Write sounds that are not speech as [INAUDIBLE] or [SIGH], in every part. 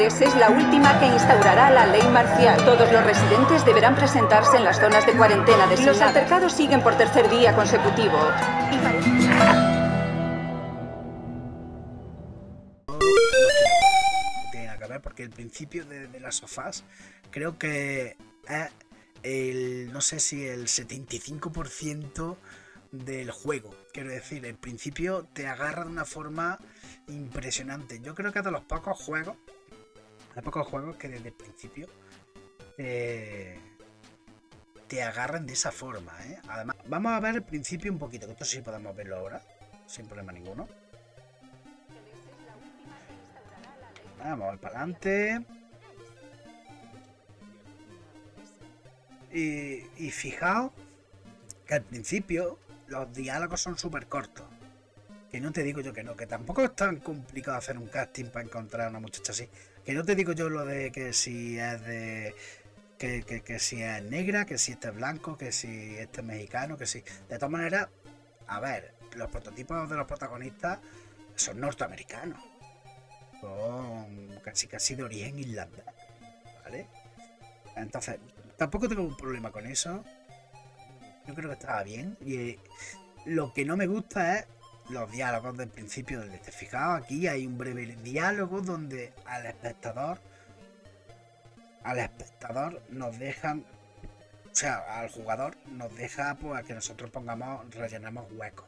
es la última que instaurará la ley marcial. Todos los residentes deberán presentarse en las zonas de cuarentena designadas. Los altercados siguen por tercer día consecutivo. porque el principio de, las sofás creo que eh, el, no sé si el 75% del juego. Quiero decir, el principio te agarra de una forma impresionante. Yo creo que de los pocos juegos hay pocos juegos que desde el principio eh, te agarran de esa forma. ¿eh? Además, vamos a ver el principio un poquito, que esto sí podemos verlo ahora, sin problema ninguno. Vamos al palante para adelante. Y, y fijaos que al principio los diálogos son súper cortos. Que no te digo yo que no, que tampoco es tan complicado hacer un casting para encontrar una muchacha así. Que no te digo yo lo de que si es de. Que, que, si es negra, que si este es blanco, que si este es mexicano, que si. De todas maneras, a ver, los prototipos de los protagonistas son norteamericanos. Son casi casi de origen islandés ¿Vale? Entonces, tampoco tengo un problema con eso. Yo creo que estaba bien. Y eh, lo que no me gusta es los diálogos del principio del este. Fijaos, aquí hay un breve diálogo donde al espectador, al espectador nos dejan, o sea, al jugador nos deja pues, a que nosotros pongamos, rellenamos huecos.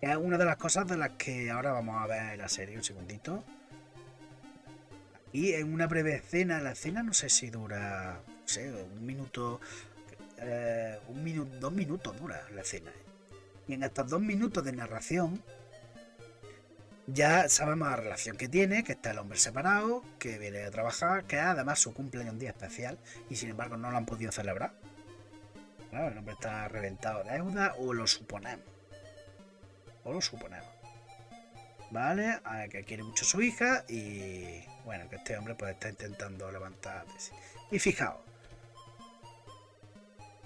es una de las cosas de las que ahora vamos a ver la serie, un segundito. Y en una breve escena, la escena no sé si dura, no sé, un minuto, eh, un minuto, dos minutos dura la escena. ¿eh? en estos dos minutos de narración ya sabemos la relación que tiene, que está el hombre separado, que viene a trabajar, que además su cumpleaños un día especial y sin embargo no lo han podido celebrar. Claro, el hombre está reventado de deuda o lo suponemos. O lo suponemos. ¿Vale? que quiere mucho a su hija y bueno, que este hombre pues está intentando levantar Y fijaos,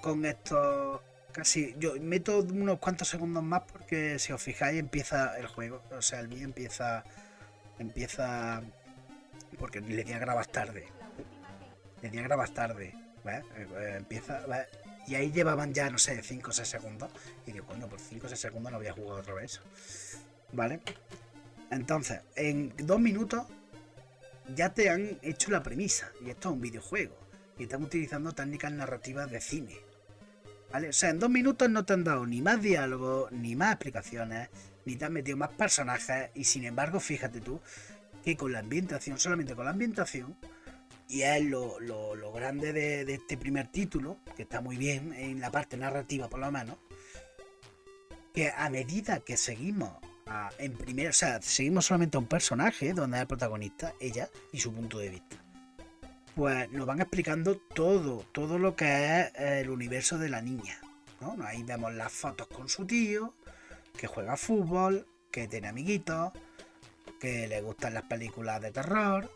con estos casi, yo meto unos cuantos segundos más porque si os fijáis empieza el juego, o sea, el vídeo empieza, empieza, porque le di a grabar tarde, le di a grabar tarde, eh, eh, Empieza, y ahí llevaban ya, no sé, 5 o 6 segundos, y digo, bueno, por 5 o 6 segundos no había jugado otra vez, ¿vale? Entonces, en dos minutos ya te han hecho la premisa, y esto es un videojuego, y están utilizando técnicas narrativas de cine, o sea, en dos minutos no te han dado ni más diálogo, ni más explicaciones, ni te han metido más personajes. Y sin embargo, fíjate tú que con la ambientación, solamente con la ambientación, y es lo, grande de, este primer título, que está muy bien en la parte narrativa por lo menos, que a medida que seguimos en seguimos solamente a un personaje donde es el protagonista, ella y su punto de vista pues nos van explicando todo, todo lo que es el universo de la niña. Ahí vemos las fotos con su tío, que juega fútbol, que tiene amiguitos, que le gustan las películas de terror.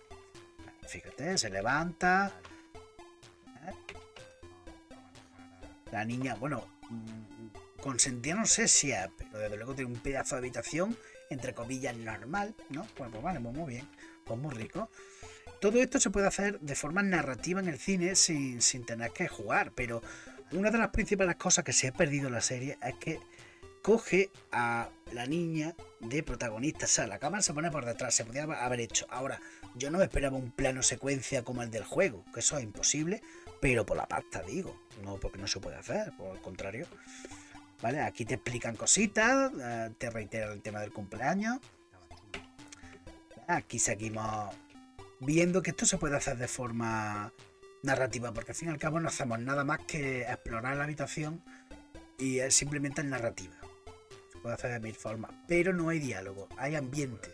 Fíjate, se levanta. ¿eh? La niña, bueno, mm, consentía no sé si es, pero desde luego tiene un pedazo de habitación, entre comillas, normal, ¿no? pues, pues vale, pues muy bien, pues muy rico. Todo esto se puede hacer de forma narrativa en el cine sin, tener que jugar, pero una de las principales cosas que se ha perdido en la serie es que coge a la niña de protagonista. O sea, la cámara se pone por detrás, se podía haber hecho. Ahora, yo no me esperaba un plano secuencia como el del juego, que eso es imposible, pero por la pasta digo, no porque no se puede hacer, por el contrario. ¿Vale? Aquí te explican cositas, eh, te reiteran el tema del cumpleaños. Aquí seguimos viendo que esto se puede hacer de forma narrativa, porque al fin y al cabo no hacemos nada más que explorar la habitación y es simplemente narrativa. Se puede hacer de mil formas, pero no hay diálogo, hay ambiente,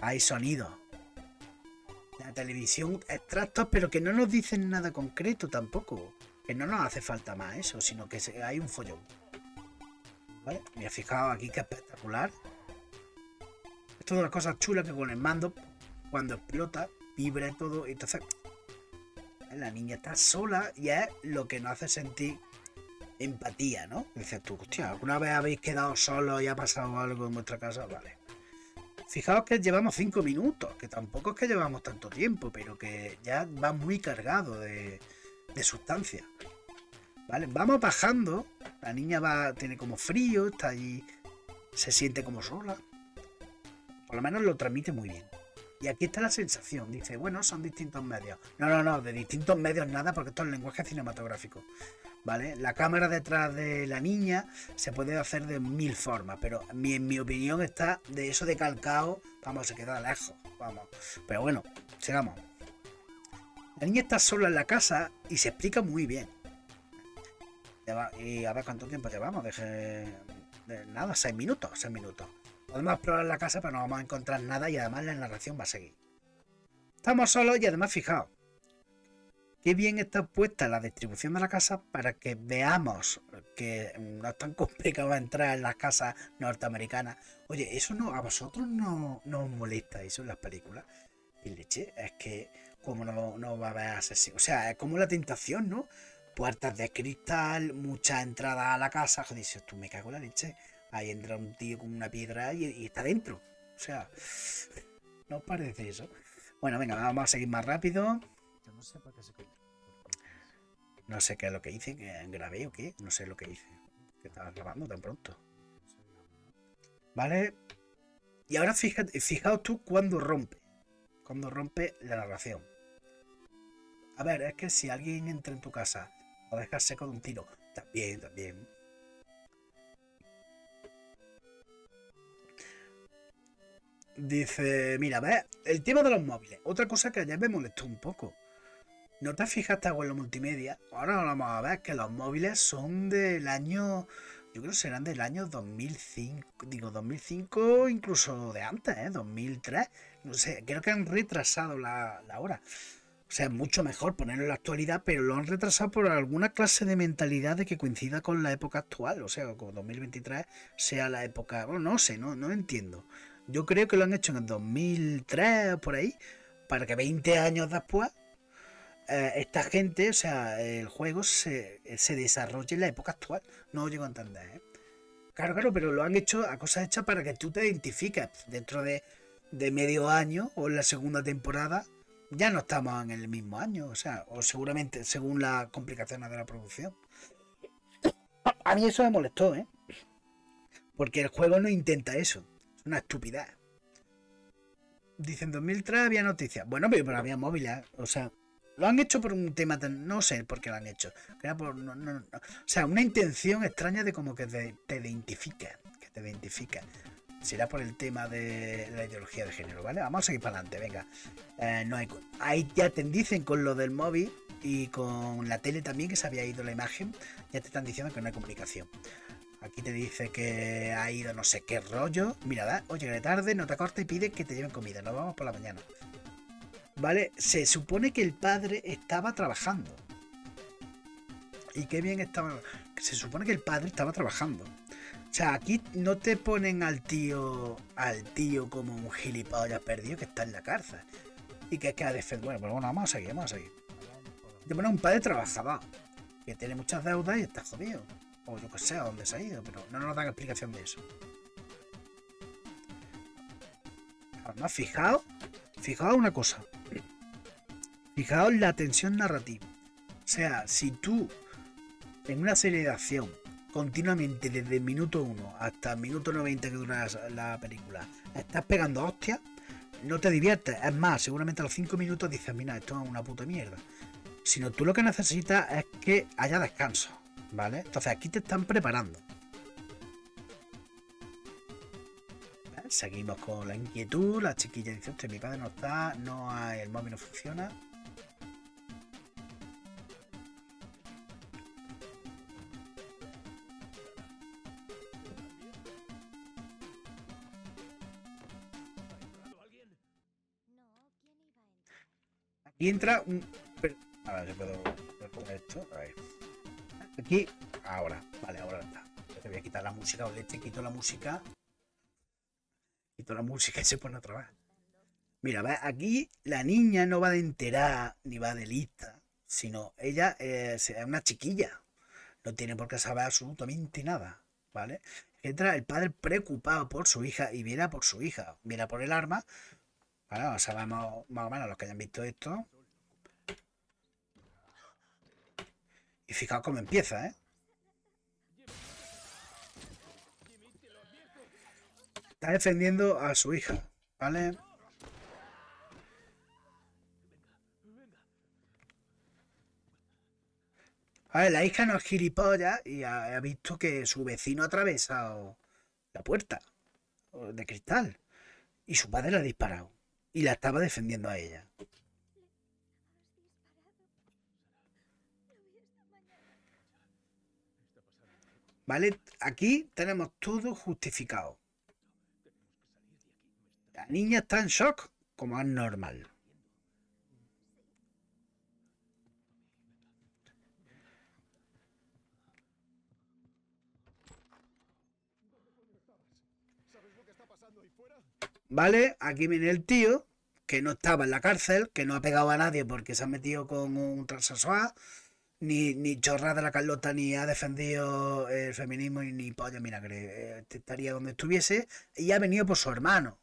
hay sonido. La televisión, extractos, pero que no nos dicen nada concreto tampoco. Que no nos hace falta más eso, sino que hay un follón. ¿Vale? Me he fijado aquí que espectacular. es todas una cosa chula que con el mando cuando explota, vibra y todo. Entonces, la niña está sola y es lo que nos hace sentir empatía, ¿no? Dices tú, hostia, ¿alguna vez habéis quedado Solos y ha pasado algo en vuestra casa? Vale. Fijaos que llevamos Cinco minutos, que tampoco es que llevamos tanto tiempo, pero que ya va muy cargado de, sustancia ¿Vale? Vamos bajando, la niña va, tiene como frío, está allí, se siente como sola. Por lo menos lo transmite muy bien. Y aquí está la sensación. Dice, bueno, son distintos medios. No, no, no, de distintos medios nada, porque esto es lenguaje cinematográfico. ¿Vale? La cámara detrás de la niña se puede hacer de mil formas, pero en mi opinión está de eso de calcao, vamos, se queda lejos, vamos. Pero bueno, sigamos. La niña está sola en la casa y se explica muy bien. Y a ver cuánto tiempo llevamos, deje... nada, seis minutos, seis minutos. Podemos explorar la casa, pero no vamos a encontrar nada y además la narración va a seguir. Estamos solos y además fijaos. Qué bien está puesta la distribución de la casa para que veamos que no es tan [LAUGHS] complicado entrar en las casas norteamericanas. Oye, eso no, a vosotros no, no os molesta eso en las películas. Y leche, es que como no, va a haber así O sea, es como la tentación, ¿no? Puertas de cristal, mucha entrada a la casa. Joder, dices, tú me cago en la leche. Ahí entra un tío con una piedra y, está dentro. O sea, ¿no os parece eso? Bueno, venga, vamos a seguir más rápido. no sé qué se No sé qué es lo que hice, que grabé o qué, no sé lo que hice. Que estaba grabando tan pronto. ¿Vale? Y ahora fíjate, fijaos tú cuando rompe. Cuando rompe la narración. A ver, es que si alguien entra en tu casa o dejarse con un tiro, también, también. Dice, mira, ver, el tema de los móviles. Otra cosa que ayer me molestó un poco. ¿No te fijaste algo en los multimedia? Ahora vamos a ver que los móviles son del año... Yo creo que serán del año 2005, digo 2005, incluso de antes, ¿eh? 2003. No sé, creo que han retrasado la, hora. O sea, es mucho mejor ponerlo en la actualidad, pero lo han retrasado por alguna clase de mentalidad de que coincida con la época actual. O sea, como 2023 sea la época... Bueno, no sé, no, no entiendo. Yo creo que lo han hecho en el 2003, por ahí, para que 20 años después eh, esta gente, o sea, el juego eh, se, desarrolle en la época actual. No lo llego a entender, ¿eh? Claro, claro, pero lo han hecho a cosas hechas para que tú te identifiques. Dentro de, de medio año o en la segunda temporada, ya no estamos en el mismo año, o sea, o seguramente según las complicaciones de la producción. A mí eso me molestó, ¿eh? Porque el juego no intenta eso una estupidez. Dicen 2003 había noticias. Bueno, pero había móviles. ¿eh? O sea, lo han hecho por un tema No sé por qué lo han hecho. O sea, una intención extraña de como que te, te identifica. Que te identifica. Será por el tema de la ideología de género, ¿vale? Vamos a seguir para adelante, venga. Eh, no hay, ahí ya te dicen con lo del móvil y con la tele también, que se había ido la imagen, ya te están diciendo que no hay comunicación. Aquí te dice que ha ido no sé qué rollo. Mira, oye, que tarde, no te cortes y pide que te lleven comida. Nos vamos por la mañana. ¿Vale? Se supone que el padre estaba trabajando. Y qué bien estaba. Se supone que el padre estaba trabajando. O sea, aquí no te ponen al tío. al tío como un gilipollas perdido que está en la cárcel. Y que es que ha defendido. Bueno, pues bueno, vamos a seguir, vamos a seguir. Te pone un padre trabajador. Que tiene muchas deudas y está jodido. O yo que sé, a dónde se ha ido, pero no nos dan explicación de eso. Además, fijaos, fijaos una cosa. Fijaos la tensión narrativa. O sea, si tú en una serie de acción continuamente desde el minuto 1 hasta el minuto 90 que dura la película, estás pegando hostia, no te diviertes. Es más, seguramente a los 5 minutos dices, mira, esto es una puta mierda. Sino tú lo que necesitas es que haya descanso. ¿vale? Entonces aquí te están preparando. Seguimos con la inquietud, la chiquilla dice, mi padre no está, no hay, el móvil no funciona. aquí entra un... A ver, si puedo poner esto. Aquí, ahora, vale, ahora está. Yo te voy a quitar la música, o le quito la música. Quito la música y se pone otra vez. Mira, aquí la niña no va de enterar ni va de lista, sino ella eh, es una chiquilla. No tiene por qué saber absolutamente nada, ¿vale? Entra el padre preocupado por su hija y viera por su hija, viera por el arma. Bueno, sabemos más o menos los que hayan visto esto, Y fijaos cómo empieza, ¿eh? Está defendiendo a su hija, ¿vale? A ver, la hija no es gilipollas y ha, ha visto que su vecino ha atravesado la puerta de cristal. Y su padre la ha disparado. Y la estaba defendiendo a ella. ¿Vale? Aquí tenemos todo justificado. La niña está en shock, como es normal. ¿Vale? Aquí viene el tío, que no estaba en la cárcel, que no ha pegado a nadie porque se ha metido con un transexual, ni, ni de la Carlota, ni ha defendido el feminismo, ni, ni pollo, mira, que eh, estaría donde estuviese, y ha venido por su hermano.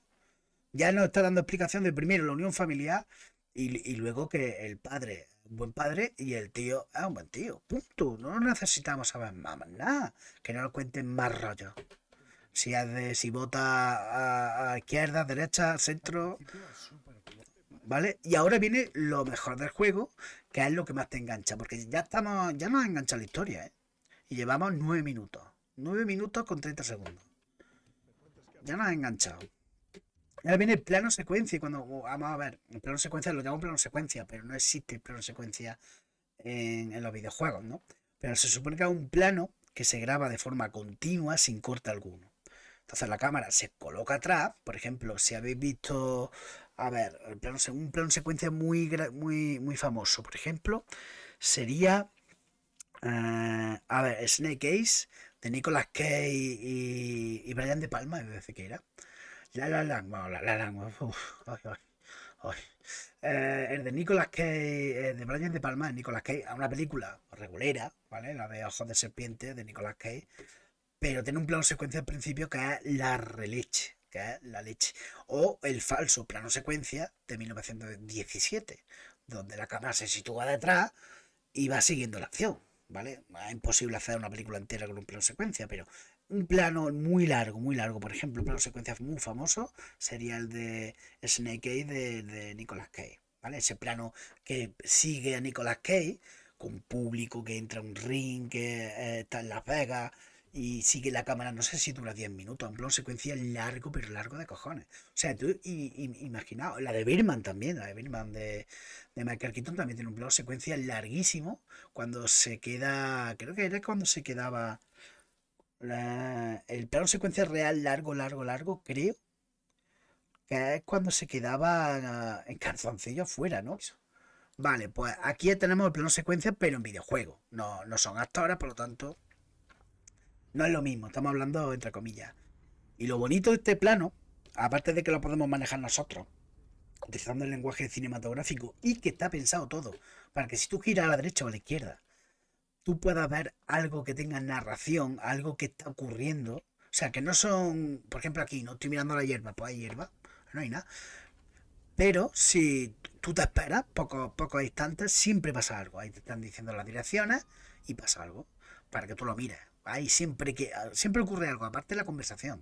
Ya nos está dando explicación de primero la unión familiar y, luego que el padre buen padre y el tío es un buen tío. Punto. No necesitamos saber más, nada. Que no nos cuenten más rollo. Si, hace, si vota a izquierda, derecha, centro, ¿Vale? Y ahora viene lo mejor del juego, que es lo que más te engancha, porque ya estamos, ya nos ha enganchado la historia, ¿eh? Y llevamos nueve minutos. 9 minutos con 30 segundos. Ya nos ha enganchado. Ahora viene el plano secuencia, y cuando oh, vamos a ver, el plano secuencia lo llamo plano secuencia, pero no existe el plano secuencia en, los videojuegos, ¿no? Pero se supone que es un plano que se graba de forma continua sin corte alguno. Entonces la cámara se coloca atrás, por ejemplo, si habéis visto a ver, el plano, un plano secuencia muy, muy, muy famoso, por ejemplo, sería, eh, a ver, Snake Ace de Nicolas Cage y, y, Brian De Palma, desde que era. La La la, La La eh, el de Nicolas Cage, eh, de Brian De Palma, de Nicolas Cage, una película regulera, ¿vale? La de Ojos de Serpiente de Nicolas Cage, pero tiene un plano secuencia al principio que es la releche, que es la leche. O el falso plano secuencia de 1917, donde la cámara se sitúa detrás y va siguiendo la acción. ¿Vale? Ah, es imposible hacer una película entera con un plano secuencia, pero un plano muy largo, muy largo, por ejemplo, un plano secuencia muy famoso sería el de Snake de, Nicolas Cage. ¿Vale? Ese plano que sigue a Nicolas Cage con público que entra a un ring, que eh, está en Las Vegas, y sigue la cámara, no sé si dura 10 minutos, un plano secuencia largo, pero largo de cojones. O sea, tú y, imaginaos, la de Birman también, la de Birman de, Michael Keaton también tiene un plano secuencia larguísimo, cuando se queda, creo que era cuando se quedaba el plano secuencia real largo, largo, largo, creo, que es cuando se quedaba ah, en calzoncillo afuera, ¿no? Vale, pues aquí tenemos el plano secuencia, pero en videojuego. No, no son ahora, por lo tanto, no es lo mismo, estamos hablando entre comillas. Y lo bonito de este plano, aparte de que lo podemos manejar nosotros, utilizando el lenguaje cinematográfico y que está pensado todo, para que si tú giras a la derecha o a la izquierda, tú puedas ver algo que tenga narración, algo que está ocurriendo. O sea, que no son, por ejemplo, aquí, no estoy mirando la hierba, pues hay hierba, no hay nada. Pero si tú te esperas pocos instantes, siempre pasa algo. Ahí te están diciendo las direcciones y pasa algo para que tú lo mires. Ahí siempre que siempre ocurre algo, aparte de la conversación.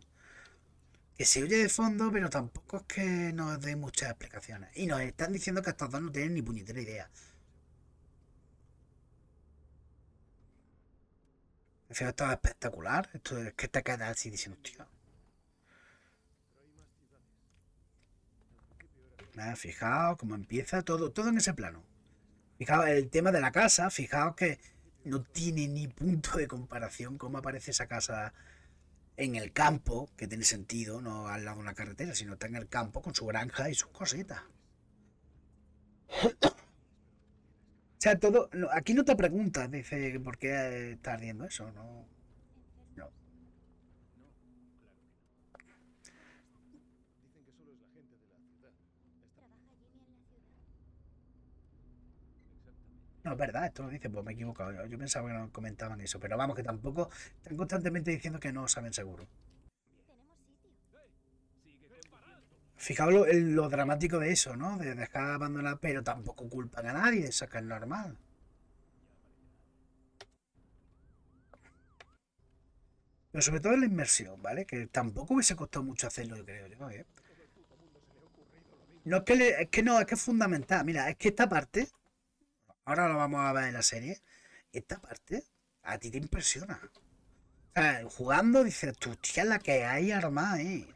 Que se oye de fondo, pero tampoco es que nos dé muchas explicaciones. Y nos están diciendo que estos dos no tienen ni puñetera idea. Esto es espectacular. Esto es que está quedas así diciendo, tío. fijaos cómo empieza todo, todo en ese plano. Fijaos el tema de la casa, fijaos que no tiene ni punto de comparación cómo aparece esa casa en el campo, que tiene sentido, no al lado de la carretera, sino está en el campo con su granja y sus cositas. [COUGHS] o sea, todo. aquí no te preguntas, dice, ¿por qué está viendo eso? No. no es verdad, esto lo dicen, pues me he equivocado. Yo, pensaba que no comentaban eso, pero vamos, que tampoco están constantemente diciendo que no saben seguro. Fijaos lo, lo dramático de eso, ¿no? De dejar abandonar, pero tampoco culpan a nadie, eso que es normal. Pero sobre todo en la inmersión, ¿vale? Que tampoco hubiese costado mucho hacerlo, yo creo yo, ¿eh? No es que, es que no, es que es fundamental. Mira, es que esta parte ahora lo vamos a ver en la serie, esta parte a ti te impresiona. jugando dices, tú, tía, la que hay armada Eh.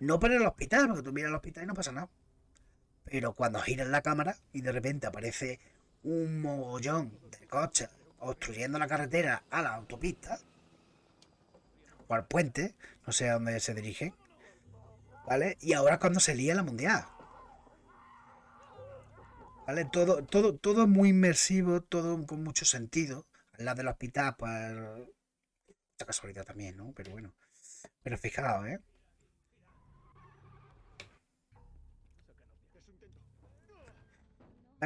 No para el hospital, porque tú miras el hospital y no pasa nada. Pero cuando giras la cámara y de repente aparece un mogollón de coches obstruyendo la carretera a la autopista o al puente, no sé a dónde se dirige, ¿vale? Y ahora es cuando se lía la mundial. ¿vale? Todo, todo, todo muy inmersivo, todo con mucho sentido. La del hospital, pues. Mucha casualidad también, ¿no? Pero bueno. Pero fijaos, ¿eh?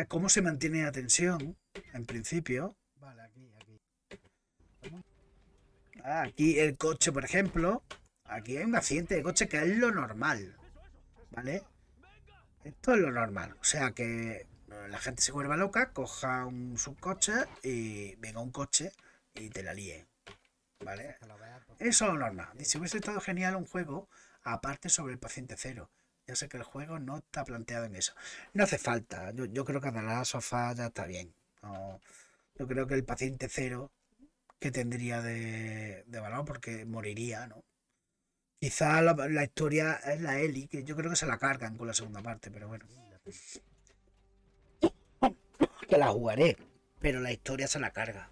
¿Cómo se mantiene la tensión? En principio. aquí, ah, aquí el coche, por ejemplo. Aquí hay un accidente de coche que es lo normal. ¿Vale? Esto es lo normal. O sea que la gente se vuelva loca, coja un subcoche y venga un coche y te la líe. ¿Vale? Pues. Eso es nada. Si hubiese estado genial un juego aparte sobre el paciente cero. Ya sé que el juego no está planteado en eso. No hace falta. Yo, creo que la Sofá ya está bien. yo creo que el paciente cero que tendría de, valor porque moriría, ¿no? Quizá la, la historia es la Eli, que yo creo que se la cargan con la segunda parte, pero bueno que la jugaré, pero la historia se la carga.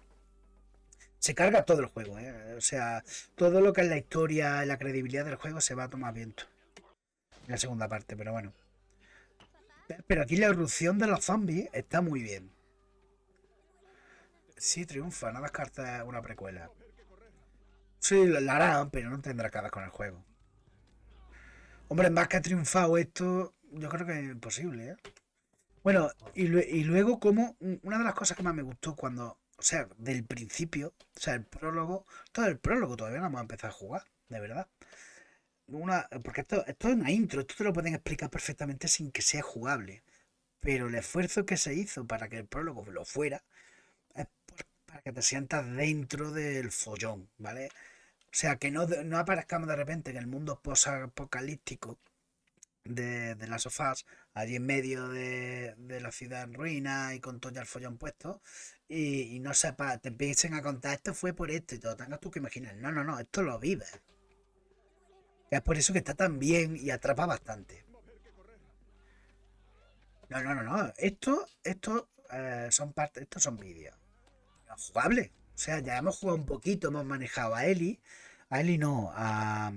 Se carga todo el juego, ¿eh? o sea, todo lo que es la historia la credibilidad del juego se va a tomar viento. En la segunda parte, pero bueno. Pero aquí la erupción de los zombies está muy bien. Sí, triunfa, nada cartas una precuela. Sí, la harán, pero no tendrá que con el juego. Hombre, más que ha triunfado esto, yo creo que es imposible, ¿eh? Bueno, y, luego como una de las cosas que más me gustó cuando, o sea, del principio, o sea, el prólogo, todo el prólogo todavía no hemos empezado a jugar, de verdad. Una, porque esto, es una intro, esto te lo pueden explicar perfectamente sin que sea jugable. Pero el esfuerzo que se hizo para que el prólogo lo fuera es para que te sientas dentro del follón, ¿vale? O sea, que no, no aparezcamos de repente en el mundo post-apocalíptico de, las sofás, allí en medio de, la ciudad en ruina y con todo el follón puesto, y, no sepa, te empiecen a contar, esto fue por esto y todo, tengas tú que imaginar, no, no, no, esto lo vives. Es por eso que está tan bien y atrapa bastante. No, no, no, no. Esto, esto eh, son parte, estos son vídeos. Jugables. O sea, ya hemos jugado un poquito, hemos manejado a Eli. A Eli no, a.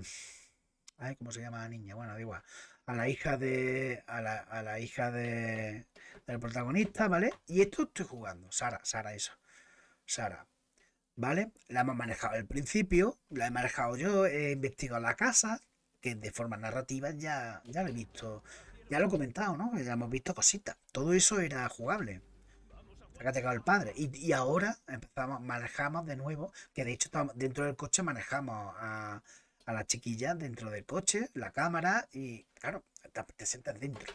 Ay, ¿cómo se llama la niña? Bueno, da igual a la hija de. a la, hija de, del protagonista, ¿vale? Y esto estoy jugando. Sara, Sara, eso. Sara. ¿Vale? La hemos manejado al principio, la he manejado yo, he investigado la casa, que de forma narrativa ya, ya lo he visto, ya lo he comentado, ¿no? Ya hemos visto cositas. Todo eso era jugable. Acá te el padre. Y, ahora empezamos, manejamos de nuevo, que de hecho estamos dentro del coche manejamos a, a la chiquilla dentro del coche, la cámara y, Claro, te, sientes dentro.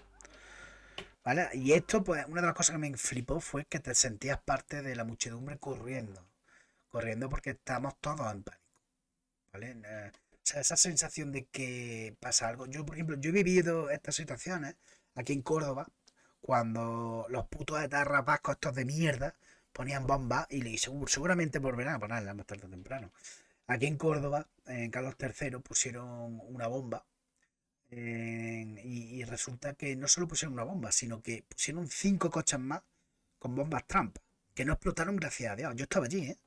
¿Vale? Y esto, pues, una de las cosas que me flipó fue que te sentías parte de la muchedumbre corriendo. Corriendo porque estamos todos en pánico. ¿Vale? o sea, esa sensación de que pasa algo. Yo, por ejemplo, yo he vivido estas situaciones aquí en Córdoba, cuando los putos de vascos estos de mierda ponían bombas y le uh, seguramente volverán a ponerlas más tarde o temprano. Aquí en Córdoba, en Carlos III, pusieron una bomba y, resulta que no solo pusieron una bomba, sino que pusieron cinco coches más con bombas trampa, que no explotaron gracias a Dios. Yo estaba allí, ¿eh?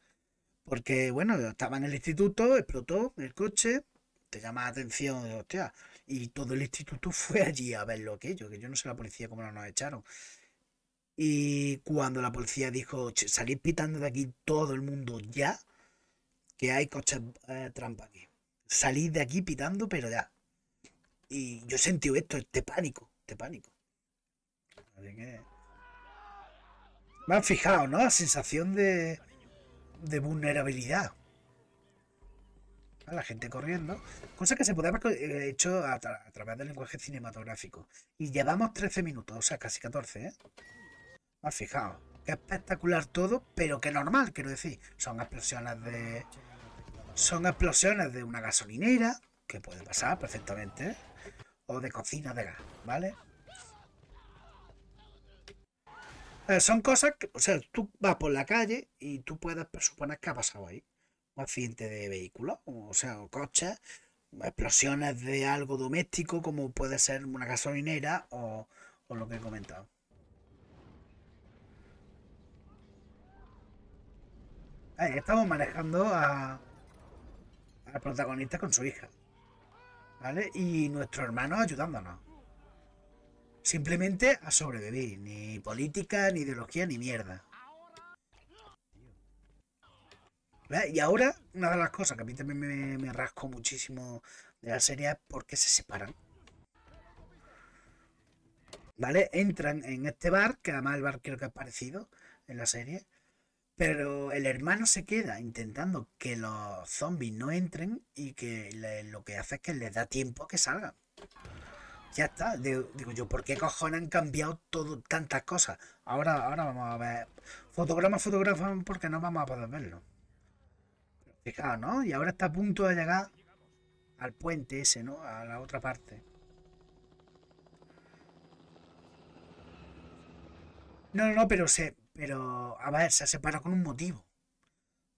Porque, bueno, estaba en el instituto, explotó el coche, te llama la atención, hostia, y todo el instituto [LAUGHS] fue allí a ver lo que yo, que yo no sé la policía cómo lo nos echaron. Y cuando la policía dijo, salid pitando de aquí todo el mundo ya, que hay coches eh, trampa aquí. Salid de aquí pitando, pero ya. Y yo sentí esto, este pánico, este pánico. Así Me han fijado, ¿no? La sensación de, de vulnerabilidad. A la gente corriendo. Cosa que se puede haber eh, hecho a, través del lenguaje cinematográfico. Y llevamos 13 minutos, o sea, casi 14, ¿eh? han fijado. qué espectacular todo, pero qué normal, quiero decir. Son explosiones de... Son explosiones de una gasolinera, que puede pasar perfectamente. ¿eh? o de cocina de gas, ¿vale? Eh, son cosas que, o sea, tú vas por la calle y tú puedes pues, suponer que ha pasado ahí. Un accidente de vehículo, o sea, o coches, explosiones de algo doméstico como puede ser una gasolinera o, lo que he comentado. Eh, estamos manejando a, al protagonista con su hija. ¿vale? Y nuestro hermano ayudándonos. Simplemente a sobrevivir, ni política, ni ideología, ni mierda. Y ahora, una de las cosas que a mí también me, me rasco muchísimo de la serie es por qué se separan. ¿Vale? Entran en este bar, que además el bar creo que ha aparecido en la serie. Pero el hermano se queda intentando que los zombies no entren y que lo que hace es que les da tiempo a que salgan. Ya está. Digo, yo, ¿por qué cojones han cambiado todo, tantas cosas? Ahora, ahora vamos a ver. Fotograma, fotograma, porque no vamos a poder verlo. Fijaos, ¿no? Y ahora está a punto de llegar al puente ese, ¿no? A la otra parte. No, no, no, pero se, pero, a ver, se ha separado con un motivo.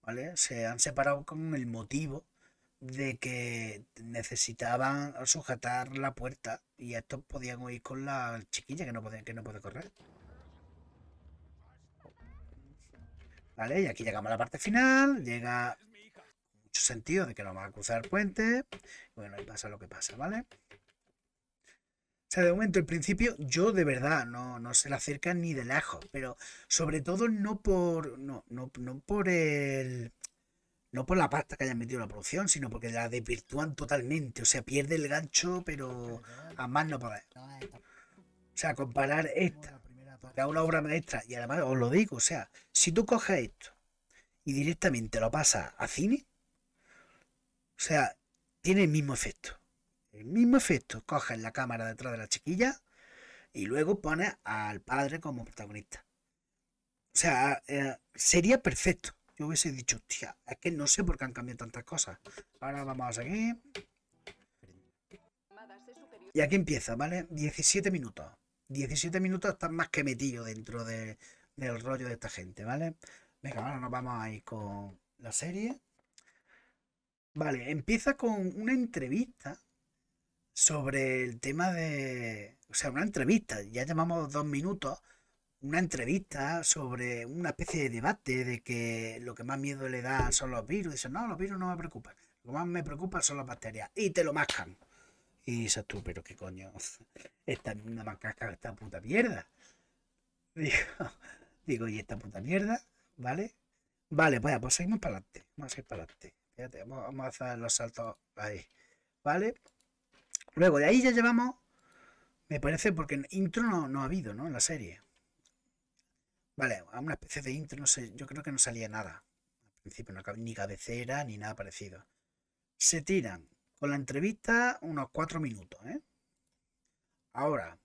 ¿Vale? Se han separado con el motivo de que necesitaban sujetar la puerta y estos podían huir con la chiquilla que no puede, que no puede correr. ¿Vale? Y aquí llegamos a la parte final, llega mucho sentido de que no va a cruzar el puente. Bueno, y pasa lo que pasa, ¿vale? O sea, de momento, el principio, yo de verdad no, se la acercan ni de lejos, pero sobre todo no por, no, por el... No por la pasta que hayan metido en la producción, sino porque la desvirtúan totalmente. O sea, pierde el gancho, pero a más no poder. O sea, comparar esta, que es una obra maestra, y además os lo digo, o sea, si tú coges esto y directamente lo pasas a cine, o sea, tiene el mismo efecto el mismo efecto. Coges la cámara detrás de la chiquilla y luego pones al padre como protagonista. O sea, eh, sería perfecto. Yo hubiese dicho, tía es que no sé por qué han cambiado tantas cosas. Ahora vamos a seguir. Y aquí empieza, ¿vale? 17 minutos. 17 minutos están más que metido dentro del rollo de esta gente, ¿vale? Venga, ahora nos vamos a ir con la serie. Vale, empieza con una entrevista sobre el tema de, o sea, una entrevista, ya llevamos dos minutos, una entrevista sobre una especie de debate de que lo que más miedo le da son los virus. Dicen, no, los virus no me preocupan, lo más me preocupa son las bacterias. Y te lo mascan. Y dices tú, pero qué coño, [LAUGHS] esta una macaca, esta puta mierda. [LAUGHS] Digo, ¿y esta puta mierda? ¿Vale? Vale, pues, pues seguimos para adelante. Vamos a ir para adelante. Fíjate, vamos, vamos a hacer los saltos ahí. ¿Vale? Luego de ahí ya llevamos, me parece, porque intro no, ha habido, ¿no? En la serie. Vale, a una especie de intro, no sé, yo creo que no salía nada. Al principio no ni cabecera ni nada parecido. Se tiran con la entrevista unos cuatro minutos, ¿eh? Ahora,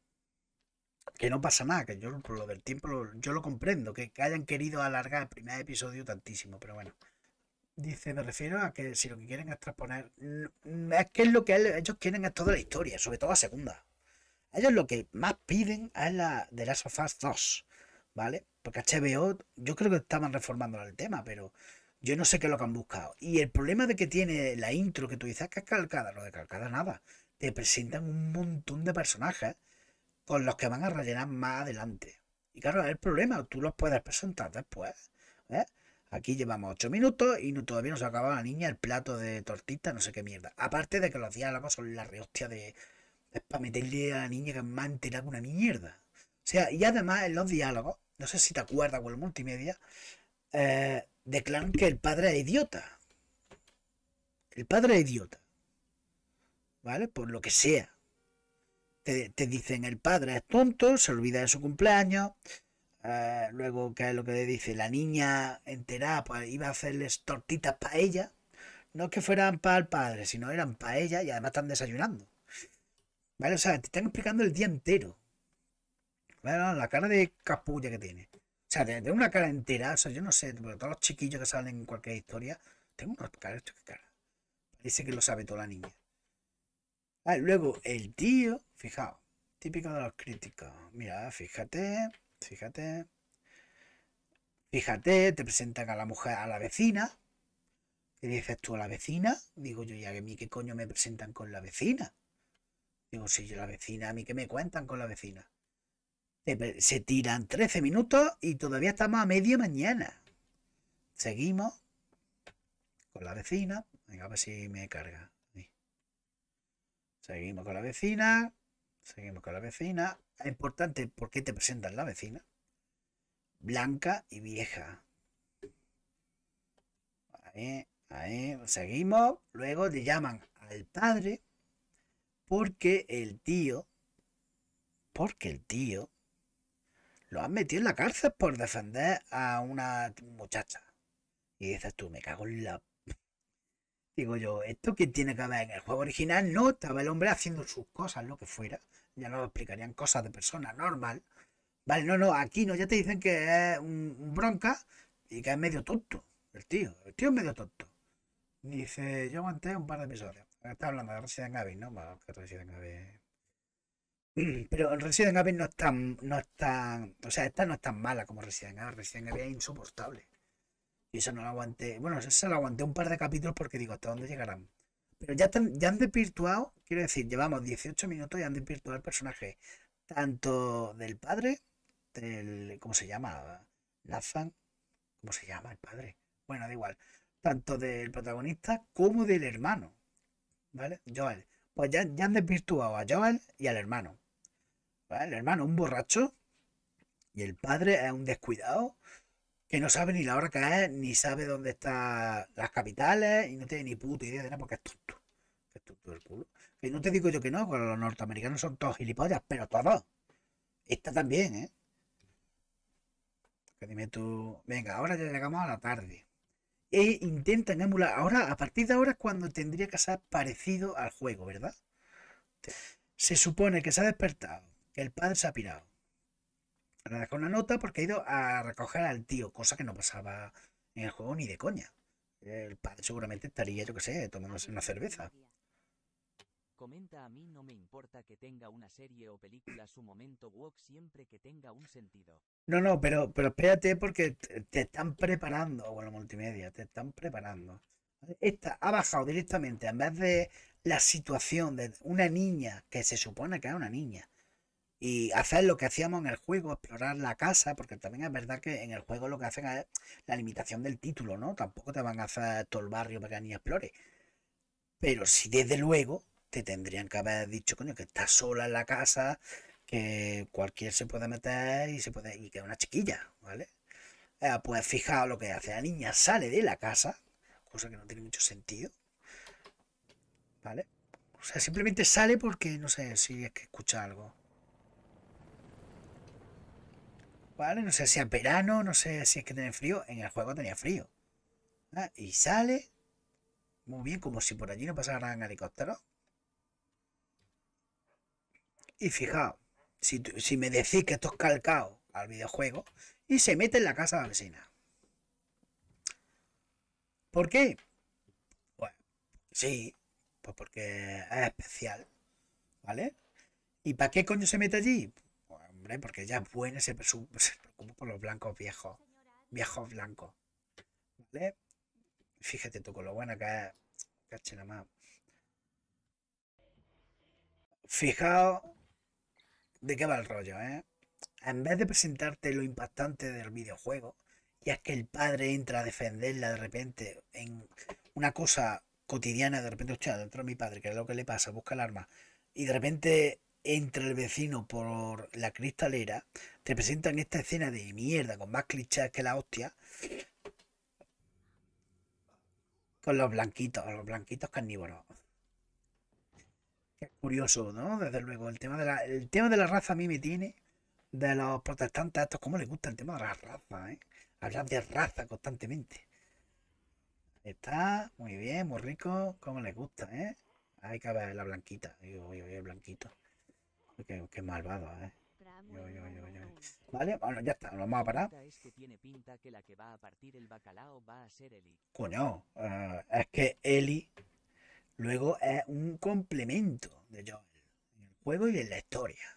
que no pasa nada, que yo por lo del tiempo yo lo comprendo, que hayan querido alargar el primer episodio tantísimo, pero bueno. Dice, me refiero a que si lo que quieren es transponer. Es que es lo que ellos quieren es toda la historia, sobre todo a segunda. Ellos lo que más piden es la de Last of Us 2, ¿vale? Porque HBO, yo creo que estaban reformando el tema, pero yo no sé qué es lo que han buscado. Y el problema de que tiene la intro que tú dices que es calcada, lo de calcada nada. Te presentan un montón de personajes con los que van a rellenar más adelante. Y claro, el problema, tú los puedes presentar después. ¿eh? Aquí llevamos 8 minutos y todavía no se ha acabado la niña el plato de tortita, no sé qué mierda. Aparte de que los diálogos son la rehostia de. Es para meterle a la niña que es más entera una mierda. O sea, y además en los diálogos, no sé si te acuerdas con el multimedia, eh, declaran que el padre es idiota. El padre es idiota. ¿Vale? Por lo que sea. Te, te dicen el padre es tonto, se olvida de su cumpleaños, eh, luego, que es lo que dice? La niña entera pues, iba a hacerles tortitas para ella. No que fueran para el padre, sino eran para ella y además están desayunando. ¿Vale? O sea, te están explicando el día entero. Bueno, la cara de capulla que tiene. O sea, de, una cara entera. O yo no sé, todos los chiquillos que salen en cualquier historia, tengo unos caras que que lo sabe toda la niña. luego el tío, fijaos, típico de los críticos. Mira, fíjate, Fíjate. Fíjate, te presentan a la mujer, a la vecina. ¿Qué dices tú a la vecina? Digo yo, ¿y que a mí qué coño me presentan con la vecina. Digo, si yo la vecina, a mí qué me cuentan con la vecina. Se tiran 13 minutos y todavía estamos a media mañana. Seguimos con la vecina. Venga, a ver si me carga. Seguimos con la vecina. Seguimos con la vecina. Es ah, importante porque te presentan la vecina. Blanca y vieja. seguimos. Luego te llaman al padre porque el tío, porque el tío, lo han metido en la cárcel por defender a una muchacha. Y dices tú, me cago en la... Digo yo, ¿esto qué tiene que ver? En el juego original no estaba el hombre haciendo sus cosas, lo que fuera ya no lo explicarían cosas de persona normal. Vale, no, no, aquí no, ya te dicen que es un, bronca y que es medio tonto. El tío, el tío es medio tonto. Y dice, yo aguanté un par de episodios. Está hablando de Resident Evil, ¿no? Bueno, que Resident Evil... [CLEARS THROAT] Pero Resident Evil no es tan, no es tan, o sea, esta no es tan mala como Resident Evil. Resident Evil es insoportable. Y eso no lo aguanté. Bueno, eso lo aguanté un par de capítulos porque digo, ¿hasta dónde llegarán? Pero ya, ya han desvirtuado, quiero decir, llevamos 18 minutos y han desvirtuado el personaje tanto del padre, del, ¿cómo se llama? Lazan, ¿cómo se llama el padre? Bueno, da igual, tanto del protagonista como del hermano, ¿vale? Joel. Pues ya, han desvirtuado a Joel y al hermano. ¿Vale? El hermano, un borracho, y el padre es un descuidado que no sabe ni la hora que es, ni sabe dónde están las capitales, y no tiene ni puta idea de nada porque es tonto. Es tonto del culo. Que no te digo yo que no, que los norteamericanos son todos gilipollas, pero todos. Esta también, ¿eh? Que dime tú. Venga, ahora ya llegamos a la tarde. E intentan emular. Ahora, a partir de ahora es cuando tendría que ser parecido al juego, ¿verdad? Se supone que se ha despertado, que el padre se ha pirado, con una nota porque ha ido a recoger al tío, cosa que no pasaba en el juego ni de coña. El padre seguramente estaría, yo que sé, tomándose una cerveza. Comenta a mí no me importa que tenga una serie o película su momento walk siempre que tenga un sentido. No, no, pero, pero espérate porque te, están preparando, bueno, multimedia, te están preparando. Esta ha bajado directamente, en vez de la situación de una niña, que se supone que era una niña, y hacer lo que hacíamos en el juego, explorar la casa, porque también es verdad que en el juego lo que hacen es la limitación del título, ¿no? Tampoco te van a hacer todo el barrio para que ni explore Pero si desde luego te tendrían que haber dicho, coño, que estás sola en la casa, que cualquier se puede meter y se puede y que es una chiquilla, ¿vale? Eh, pues fijaos lo que hace, la niña sale de la casa, cosa que no tiene mucho sentido, ¿vale? O sea, simplemente sale porque no sé si es que escucha algo. ¿vale? No sé si es verano, no sé si es que tiene frío. En el juego tenía frío. Y sale muy bien, como si por allí no pasara en helicóptero. Y fijaos, si, me decís que esto es calcado al videojuego, y se mete en la casa de la vecina. ¿Por qué? Bueno, sí, pues porque es especial, ¿vale? ¿Y para qué coño se mete allí? porque ya ese se, [LAUGHS] se preocupa por los blancos viejos. Viejos blancos. Fíjate tú con lo bueno que es. Cache nada Fijaos de qué va el rollo, ¿eh? En vez de presentarte lo impactante del videojuego, y es que el padre entra a defenderla de repente en una cosa cotidiana, de repente, hostia, dentro de mi padre, que es lo que le pasa, busca el arma, y de repente Entra el vecino por la cristalera, te presentan esta escena de mierda con más clichés que la hostia. Con los blanquitos, los blanquitos carnívoros. Qué curioso, ¿no? Desde luego, el tema, de la, el tema de la raza a mí me tiene. De los protestantes, estos, ¿cómo les gusta el tema de la raza? ¿eh? Hablan de raza constantemente. Está muy bien, muy rico, como les gusta, ¿eh? Hay que ver la blanquita. Yo, ver el blanquito. Qué, malvado, ¿eh? vale, bueno, ya está, lo vamos a parar. Coño, es que Eli luego es un complemento de Joel en el juego y en la historia.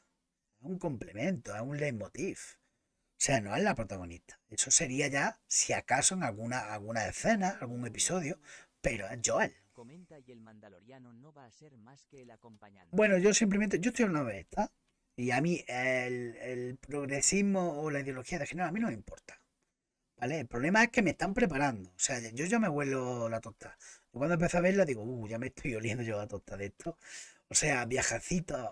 Es un complemento, es un leitmotiv. O sea, no es la protagonista. Eso sería ya, si acaso, en alguna, alguna escena, algún episodio, pero es Joel comenta y el mandaloriano no va a ser más que el acompañante. Bueno, yo simplemente, yo estoy en una de y a mí el, progresismo o la ideología de género a mí no me importa. ¿Vale? El problema es que me están preparando. O sea, yo ya me huelo la tosta. Cuando empecé a verla digo, uh, ya me estoy oliendo yo la tosta de esto. O sea, viajacitos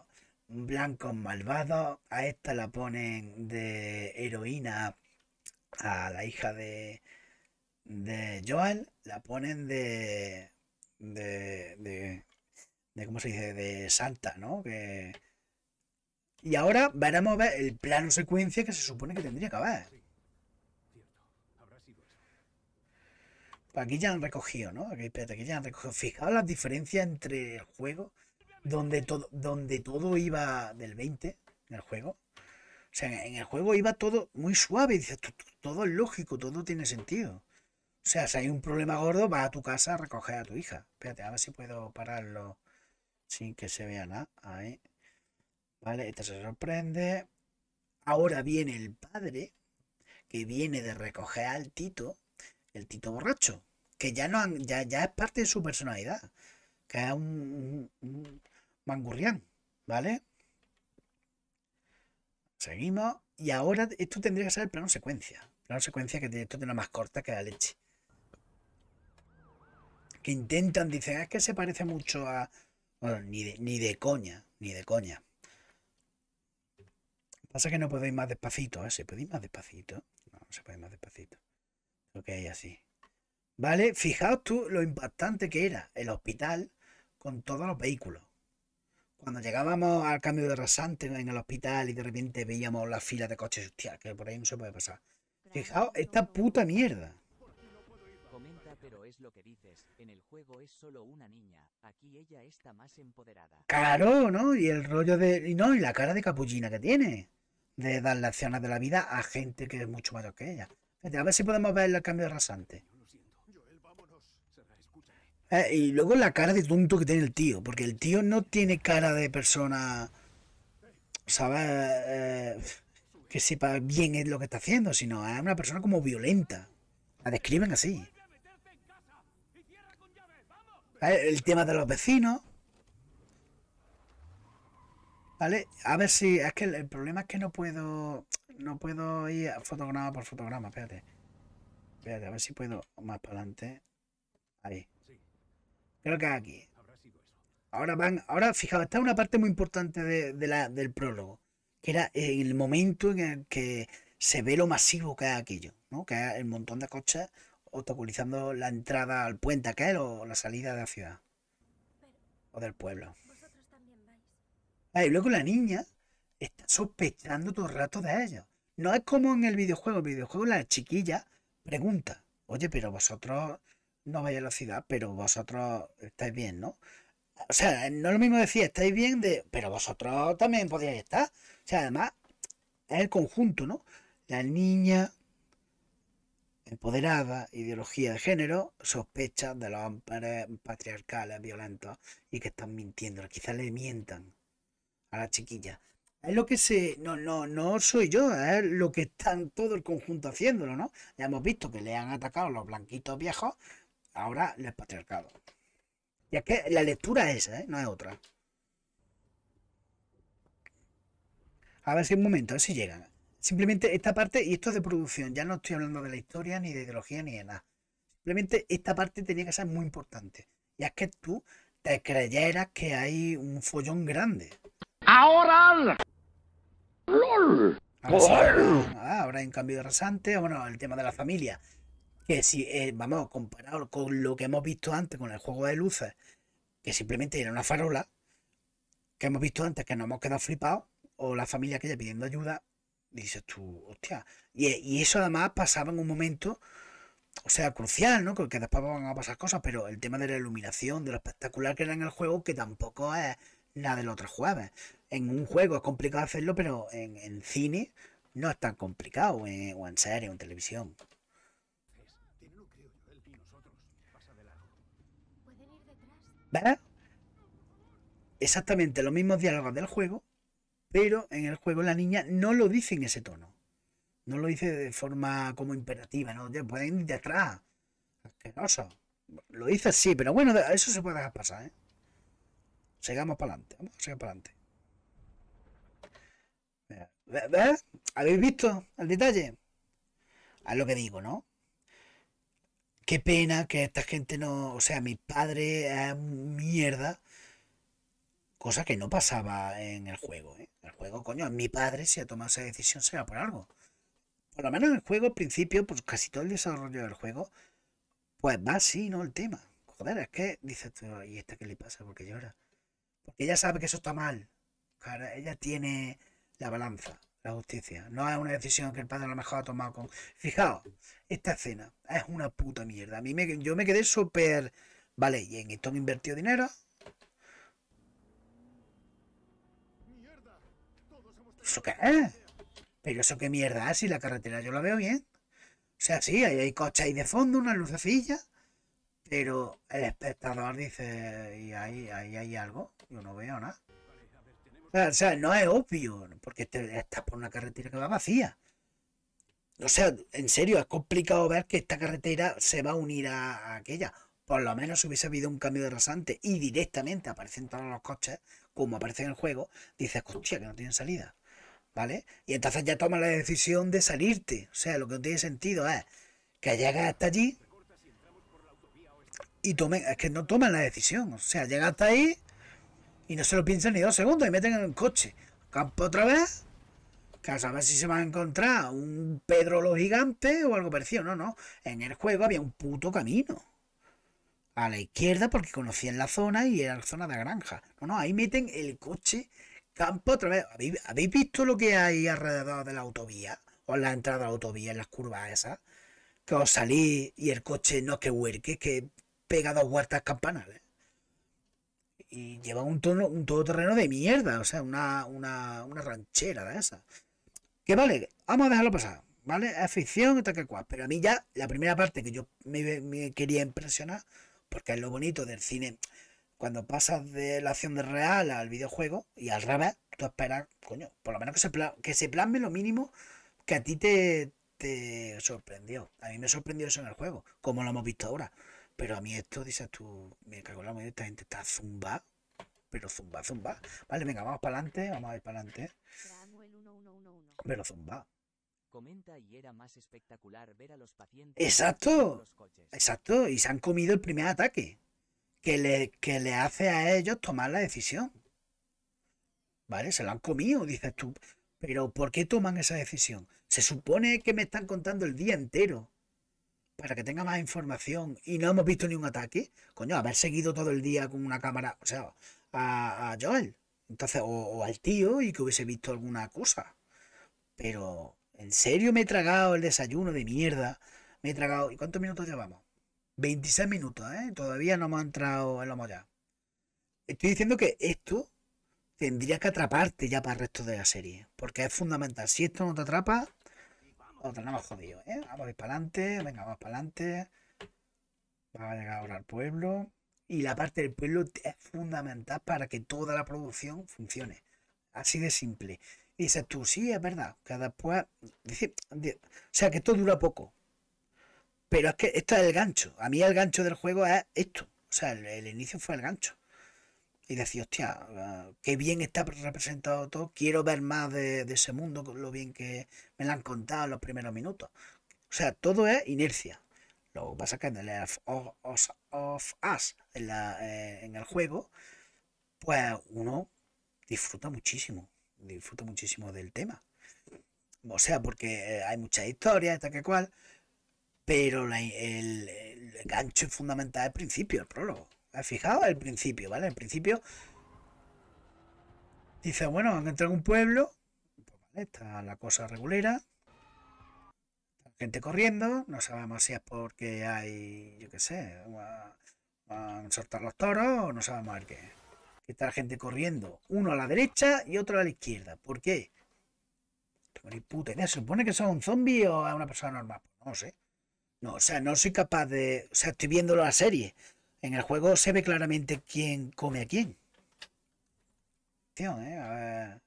blancos malvados. A esta la ponen de heroína a la hija de, de Joel. La ponen de de, de, ¿cómo se dice? De Santa, ¿no? Que... Y ahora veremos ver el plano secuencia que se supone que tendría que haber. Pues aquí ya han recogido, ¿no? Aquí, ya han recogido. Fijaos las diferencias entre el juego, donde todo, donde todo iba del 20 en el juego. O sea, en el juego iba todo muy suave. Dices, todo es lógico, todo tiene sentido. O sea, si hay un problema gordo, va a tu casa a recoger a tu hija. Espérate, a ver si puedo pararlo sin que se vea nada. Ahí. Vale, esto se sorprende. Ahora viene el padre, que viene de recoger al Tito, el Tito borracho, que ya, no ya, es parte de su personalidad, que es un, mangurrián, ¿vale? Seguimos. Y ahora esto tendría que ser el plano secuencia. Plano secuencia que esto tiene una más corta que la leche intentan, dicen, ah, es que se parece mucho a... Bueno, ni de, ni de coña, ni de coña. Pasa que no podéis más despacito, ¿eh? ¿Se puede ir más despacito? No, no se puede ir más despacito. Lo que hay así. ¿Vale? Fijaos tú lo impactante que era el hospital con todos los vehículos. Cuando llegábamos al cambio de rasante en el hospital y de repente veíamos la fila de coches, hostia, que por ahí no se puede pasar. Fijaos esta puta mierda es lo que dices, en el juego es solo una niña, aquí ella está más empoderada. Claro, ¿no? Y el rollo de... Y no, y la cara de capullina que tiene. De dar acciones de la vida a gente que es mucho mayor que ella. A ver si podemos ver el cambio de rasante. Eh, y luego la cara de tonto que tiene el tío, porque el tío no tiene cara de persona, ¿sabes? Eh, que sepa bien lo que está haciendo, sino es una persona como violenta. La describen así. Eh, el tema de los vecinos. ¿Vale? A ver si. Es que el, problema es que no puedo. No puedo ir a fotograma por fotograma. Espérate. Espérate, a ver si puedo más para adelante. Ahí. Creo que aquí. Ahora van. Ahora, fijaos, esta una parte muy importante de, la, del prólogo. Que era el momento en el que se ve lo masivo que es aquello, ¿no? Que es el montón de coches obstaculizando la entrada al puente aquel o la salida de la ciudad o del pueblo. Ah, y luego la niña está sospechando todo el rato de ellos. No es como en el videojuego. el videojuego la chiquilla pregunta, oye, pero vosotros no vais a la ciudad, pero vosotros estáis bien, ¿no? O sea, no es lo mismo decir estáis bien, de, pero vosotros también podíais estar. O sea, además, es el conjunto, ¿no? La niña, empoderada ideología de género sospecha de los patriarcales violentos y que están mintiendo. Quizás le mientan a la chiquilla. Es lo que se. No, no, no soy yo, es lo que están todo el conjunto haciéndolo, ¿no? Ya hemos visto que le han atacado los blanquitos viejos, ahora les patriarcado. Y es que la lectura es esa, ¿eh? no es otra. A ver si un momento, a ver si llegan. Simplemente esta parte, y esto es de producción, ya no estoy hablando de la historia, ni de ideología, ni de nada. Simplemente esta parte tenía que ser muy importante. Y es que tú te creyeras que hay un follón grande. Ahora. Ah, ahora, hay un cambio de rasante, bueno, el tema de la familia. Que si, eh, vamos, comparado con lo que hemos visto antes con el juego de luces, que simplemente era una farola, que hemos visto antes que nos hemos quedado flipados, o la familia que ya pidiendo ayuda, dices tú, hostia. Y, eso además pasaba en un momento, o sea, crucial, ¿no? Que después van a pasar cosas, pero el tema de la iluminación, de lo espectacular que era en el juego, que tampoco es nada del otro jueves. En un juego es complicado hacerlo, pero en, cine no es tan complicado, o en serie, o en televisión. ¿Ves? Exactamente los mismos diálogos del juego, pero en el juego la niña no lo dice en ese tono. No lo dice de forma como imperativa, ¿no? pueden ir de atrás. Lo dice así, pero bueno, eso se puede dejar pasar, ¿eh? Sigamos para adelante. Vamos a para adelante. ¿Habéis visto el detalle? A lo que digo, ¿no? Qué pena que esta gente no. O sea, mi padre es mierda Cosa que no pasaba en el juego. ¿eh? El juego, coño, mi padre si ha tomado esa decisión será por algo. Por lo menos en el juego, al principio, pues casi todo el desarrollo del juego, pues va así, ¿no? El tema. Joder, es que, dice tú, ¿y esta qué le pasa? Porque llora. Porque ella sabe que eso está mal. Cara, ella tiene la balanza, la justicia. No es una decisión que el padre a lo mejor ha tomado con. Fijaos, esta escena es una puta mierda. A mí yo me quedé súper. Vale, y en esto me invertido dinero, Pero eso qué mierda si la carretera yo la veo bien. O sea, sí, hay coches ahí de fondo, una lucecilla, pero el espectador dice, y ahí, hay algo, yo no veo nada. O sea, no es obvio, porque te, estás por una carretera que va vacía. O sea, en serio, es complicado ver que esta carretera se va a unir a, aquella. Por lo menos hubiese habido un cambio de rasante y directamente aparecen todos los coches, como aparece en el juego, dices, hostia, que no tienen salida. ¿vale? Y entonces ya toman la decisión de salirte. O sea, lo que no tiene sentido es que llegas hasta allí y tomen, es que no toman la decisión. O sea, llegas hasta ahí y no se lo piensan ni dos segundos y meten en el coche. Campo otra vez, que a saber si se va a encontrar un Pedro los Gigantes o algo parecido. No, no. En el juego había un puto camino. A la izquierda porque conocían la zona y era la zona de granja. No, no, ahí meten el coche campo otra vez. ¿Habéis, visto lo que hay alrededor de la autovía? O en la entrada de la autovía, en las curvas esas. Que os salís y el coche no es que huerque, es que pega dos huertas campanales. Y lleva un, todo terreno de mierda, o sea, una, ranchera de esas. Que vale, vamos a dejarlo pasar. ¿Vale? Es ficción tal que cual. Pero a mí ya, la primera parte que yo me quería impresionar, porque es lo bonito del cine, cuando pasas de la acción de real al videojuego y al revés, tú esperas, coño, por lo menos que se, que se plasme lo mínimo que a ti te, te sorprendió. A mí me sorprendió eso en el juego, como lo hemos visto ahora. Pero a mí esto, dices tú, me cago en la de esta gente está zumba, pero zumba, zumba. Vale, venga, vamos para adelante, vamos a ir para adelante. Pero zumba. Exacto, exacto, y se han comido el primer ataque que le, que le hace a ellos tomar la decisión. ¿Vale? Se lo han comido, dices tú. Pero ¿por qué toman esa decisión? Se supone que me están contando el día entero para que tenga más información y no hemos visto ni un ataque. Coño, haber seguido todo el día con una cámara, o sea, a, Joel, entonces, o, o, al tío y que hubiese visto alguna cosa. Pero, ¿en serio me he tragado el desayuno de mierda? Me he tragado. ¿Y cuántos minutos llevamos? 26 minutos, ¿eh? Todavía no hemos entrado en la molla. Estoy diciendo que esto tendría que atraparte ya para el resto de la serie. Porque es fundamental. Si esto no te atrapa, lo oh, tenemos jodido, ¿eh? Vamos a ir para adelante, venga, vamos para adelante. Vamos a llegar ahora al pueblo. Y la parte del pueblo es fundamental para que toda la producción funcione. Así de simple. Y dices tú, sí, es verdad. Que después. o sea, que esto dura poco. Pero es que esto es el gancho. A mí el gancho del juego es esto. O sea, el, inicio fue el gancho. Y decía, hostia, ah, qué bien está representado todo. Quiero ver más de, ese mundo, lo bien que me lo han contado en los primeros minutos. O sea, todo es inercia. Lo que pasa es que en el of, Us, eh, en, el juego, pues uno disfruta muchísimo. Disfruta muchísimo del tema. O sea, porque eh, hay muchas historias, tal que cual pero el, gancho fundamental es el principio, el prólogo. ¿Has fijado? El principio, ¿vale? El principio dice, bueno, han entrado en un pueblo, pues, está la cosa regulera, gente corriendo, no sabemos si es porque hay, yo qué sé, van a soltar los toros o no sabemos el qué. Está la gente corriendo, uno a la derecha y otro a la izquierda. ¿Por qué? Se supone que son un zombie o a una persona normal. Pues, no sé. No, o sea, no soy capaz de. O sea, estoy viendo la serie. En el juego se ve claramente quién come a quién. ¿eh?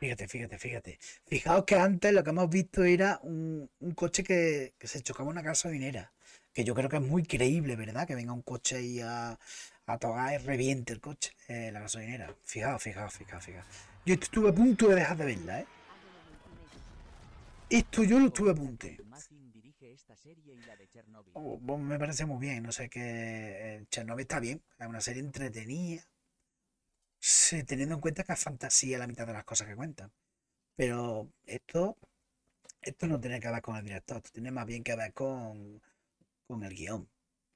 Fíjate, fíjate, fíjate. Fijaos que antes lo que hemos visto era un, coche que, se chocaba una gasolinera. Que yo creo que es muy creíble, ¿verdad? Que venga un coche ahí a, a tocar y reviente el coche, eh, la gasolinera. Fijaos, fijaos, fijaos, fijaos. Yo estuve a punto de dejar de verla, ¿eh? Esto yo lo estuve a punto serie y la de Chernobyl. Oh, me parece muy bien, no sé que eh, Chernobyl está bien, es una serie entretenida. teniendo en cuenta que es fantasía la mitad de las cosas que cuenta Pero esto, esto no tiene que ver con el director, tiene más bien que ver con, con el guión,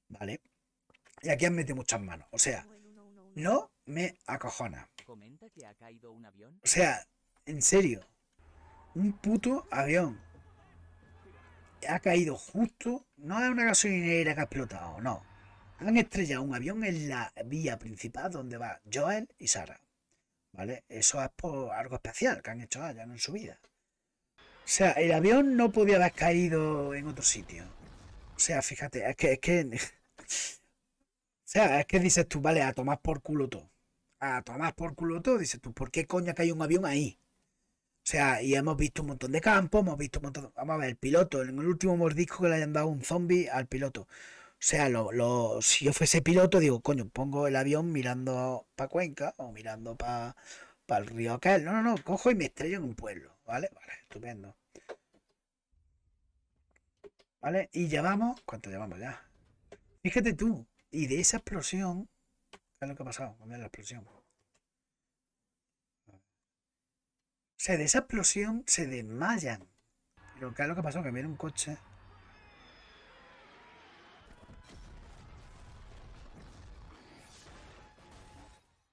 ¿vale? Y aquí han metido muchas manos, o sea, no me acojona. O sea, en serio, un puto avión ha caído justo, no es una gasolinera que ha explotado, no. Han estrellado un avión en la vía principal donde va Joel y Sara. ¿Vale? Eso es por algo especial que han hecho allá en su vida. O sea, el avión no podía haber caído en otro sitio. O sea, fíjate, es que, es que. [LAUGHS] o sea, es que dices tú, vale, a tomar por culo todo. A tomar por culo todo, dices tú, ¿por qué coña cae un avión ahí? O sea, y hemos visto un montón de campos, hemos visto un montón. Vamos a ver, el piloto, en el último mordisco que le hayan dado un zombie al piloto. O sea, lo, si yo fuese piloto, digo, coño, pongo el avión mirando para Cuenca o mirando para pa el río aquel. No, no, no, cojo y me estrello en un pueblo. ¿Vale? Vale, estupendo. ¿Vale? Y llevamos. ¿Cuánto llevamos ya? Fíjate tú. Y de esa explosión. ¿Qué es lo que ha pasado? Mira la explosión. sea, de esa explosión se desmayan. Pero ¿qué lo que pasó? Que viene un coche.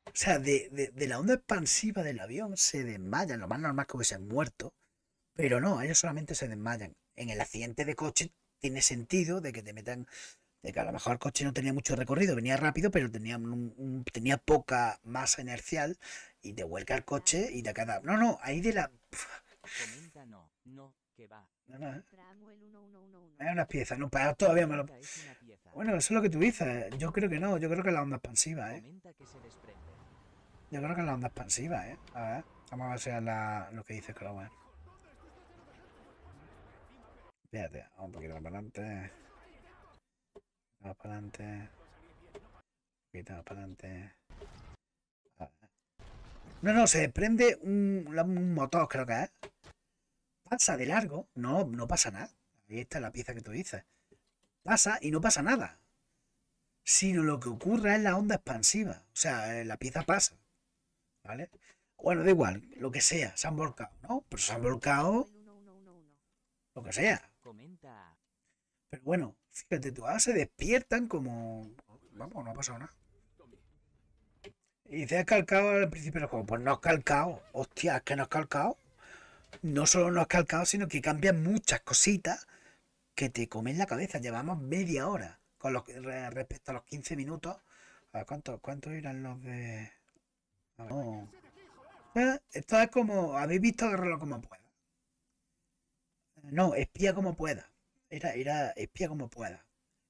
O sea, de, la onda expansiva del avión se desmayan. Lo más normal es que hubiesen muerto. Pero no, ellos solamente se desmayan. En el accidente de coche tiene sentido de que te metan de que a lo mejor el coche no tenía mucho recorrido, venía rápido, pero tenía, tenía poca masa inercial y te vuelca el coche y te queda... No, no, ahí de la... no, no, va. No, no, ¿eh? Hay unas piezas, no, para todavía me lo... Bueno, eso es lo que tú dices, yo creo que no, yo creo que es la onda expansiva, ¿eh? Yo creo que es la onda expansiva, ¿eh? A ver, vamos a ver si es lo que dice Crowell. Fíjate, vamos un poquito más adelante para adelante. adelante. No, no, se prende un, un, motor, creo que es. Pasa de largo. No, no pasa nada. Ahí está la pieza que tú dices. Pasa y no pasa nada. Sino lo que ocurre es la onda expansiva. O sea, eh, la pieza pasa. ¿Vale? Bueno, da igual, lo que sea, se han volcado, ¿no? Pero se han volcado. Lo que sea. Pero bueno, Ah, se despiertan como, vamos, no ha pasado nada. Y se ha calcado al principio del juego? Pues no ha calcado, hostia, es que no has calcado. No solo no ha calcado, sino que cambian muchas cositas que te comen la cabeza. Llevamos media hora con respecto a los 15 minutos. A ver, ¿cuántos cuánto eran los de...? Pues, esto es como, habéis visto, agarrarlo como pueda. No, espía como pueda era, era espía como pueda.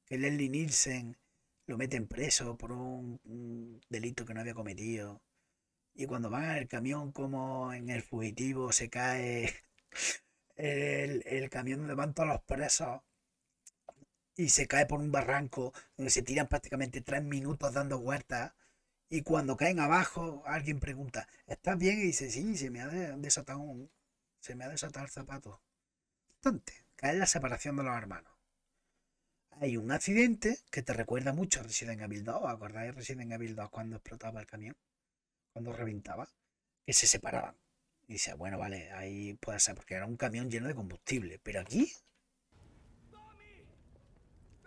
Que Leslie Nielsen lo meten preso por un, delito que no había cometido. Y cuando van al el camión, como en el fugitivo, se cae [LAUGHS] el, camión donde van todos los presos y se cae por un barranco donde se tiran prácticamente tres minutos dando vueltas. Y cuando caen abajo, alguien pregunta, ¿estás bien? Y dice, sí, se me ha desatado, se me ha desatado el zapato. Bastante cae la separación de los hermanos. Hay un accidente que te recuerda mucho a Resident Evil 2. acordáis Resident Evil 2 cuando explotaba el camión? Cuando reventaba. Que se separaban. Y dice, bueno, vale, ahí puede ser porque era un camión lleno de combustible. Pero aquí...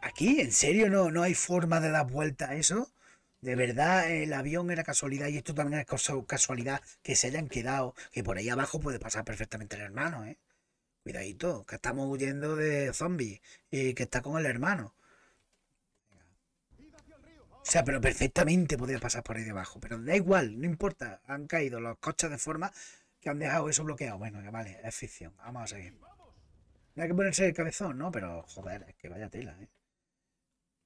Aquí, ¿en serio no, no hay forma de dar vuelta a eso? De verdad, el avión era casualidad y esto también es casualidad que se hayan quedado. Que por ahí abajo puede pasar perfectamente el hermano, ¿eh? cuidadito, que estamos huyendo de zombies y que está con el hermano. O sea, pero perfectamente podría pasar por ahí debajo. Pero da igual, no importa. Han caído los coches de forma que han dejado eso bloqueado. Bueno, que vale, es ficción. Vamos a seguir. Hay que ponerse el cabezón, ¿no? Pero, joder, es que vaya tela, ¿eh?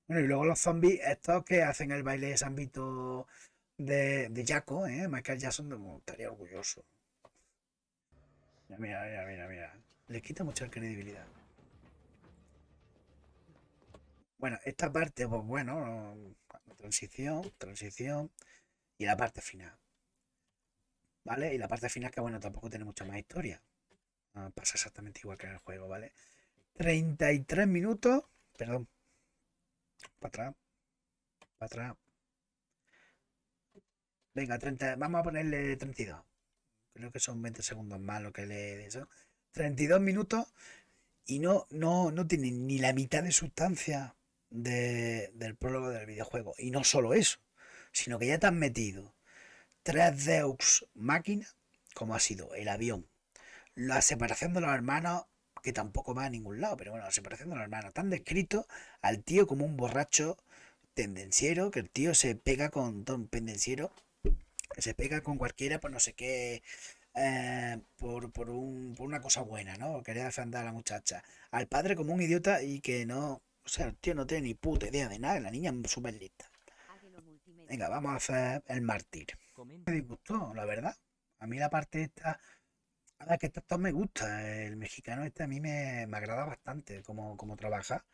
Bueno, y luego los zombies estos que hacen el baile de Sambito de, de Jaco, ¿eh? Michael Jackson estaría orgulloso. Mira, mira, mira, mira le quita mucha credibilidad. Bueno, esta parte, pues bueno, transición, transición y la parte final. ¿Vale? Y la parte final que, bueno, tampoco tiene mucha más historia. Ah, pasa exactamente igual que en el juego, ¿vale? 33 minutos, perdón, para atrás, para atrás. Venga, 30, vamos a ponerle 32. Creo que son 20 segundos más lo que le de eso. 32 minutos y no, no, no tiene ni la mitad de sustancia del prólogo del videojuego. Y no solo eso, sino que ya te han metido tres Deux máquina, como ha sido el avión, la separación de los hermanos, que tampoco va a ningún lado, pero bueno, la separación de los hermanos. tan descritos descrito al tío como un borracho tendenciero, que el tío se pega con, un pendenciero, se pega con cualquiera, pues no sé qué eh, por, por, un, por, una cosa buena, ¿no? Quería defender a la muchacha. Al padre como un idiota y que no. O sea, el tío no tiene ni puta idea de nada. La niña es súper lista. Ah, Venga, vamos a hacer el mártir. Me disgustó, la verdad. A mí la parte esta. A ver, que esto me gusta. El mexicano este a mí me, agrada bastante como, trabaja.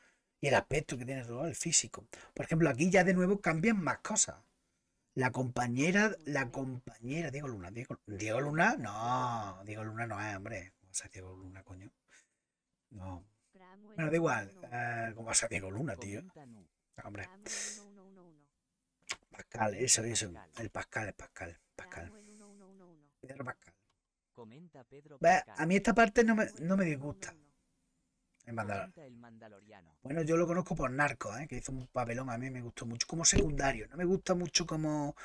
Y el aspecto que tiene todo el físico. Por ejemplo, aquí ya de nuevo cambian más cosas. La compañera, la compañera, Diego Luna, Diego, Diego Luna, no, Diego Luna no es, hombre. O sea, Diego Luna, coño. No. Bueno, da igual. Eh, ¿Cómo vas a Diego Luna, tío? Hombre. Pascal, eso, eso. El Pascal, el Pascal, Pascal. Pedro Pascal. a mí esta parte no me, no me disgusta. El Mandaloriano. Bueno, yo lo conozco por Narco, ¿eh? que hizo un papelón, a mí me gustó mucho como secundario. No me gusta mucho como,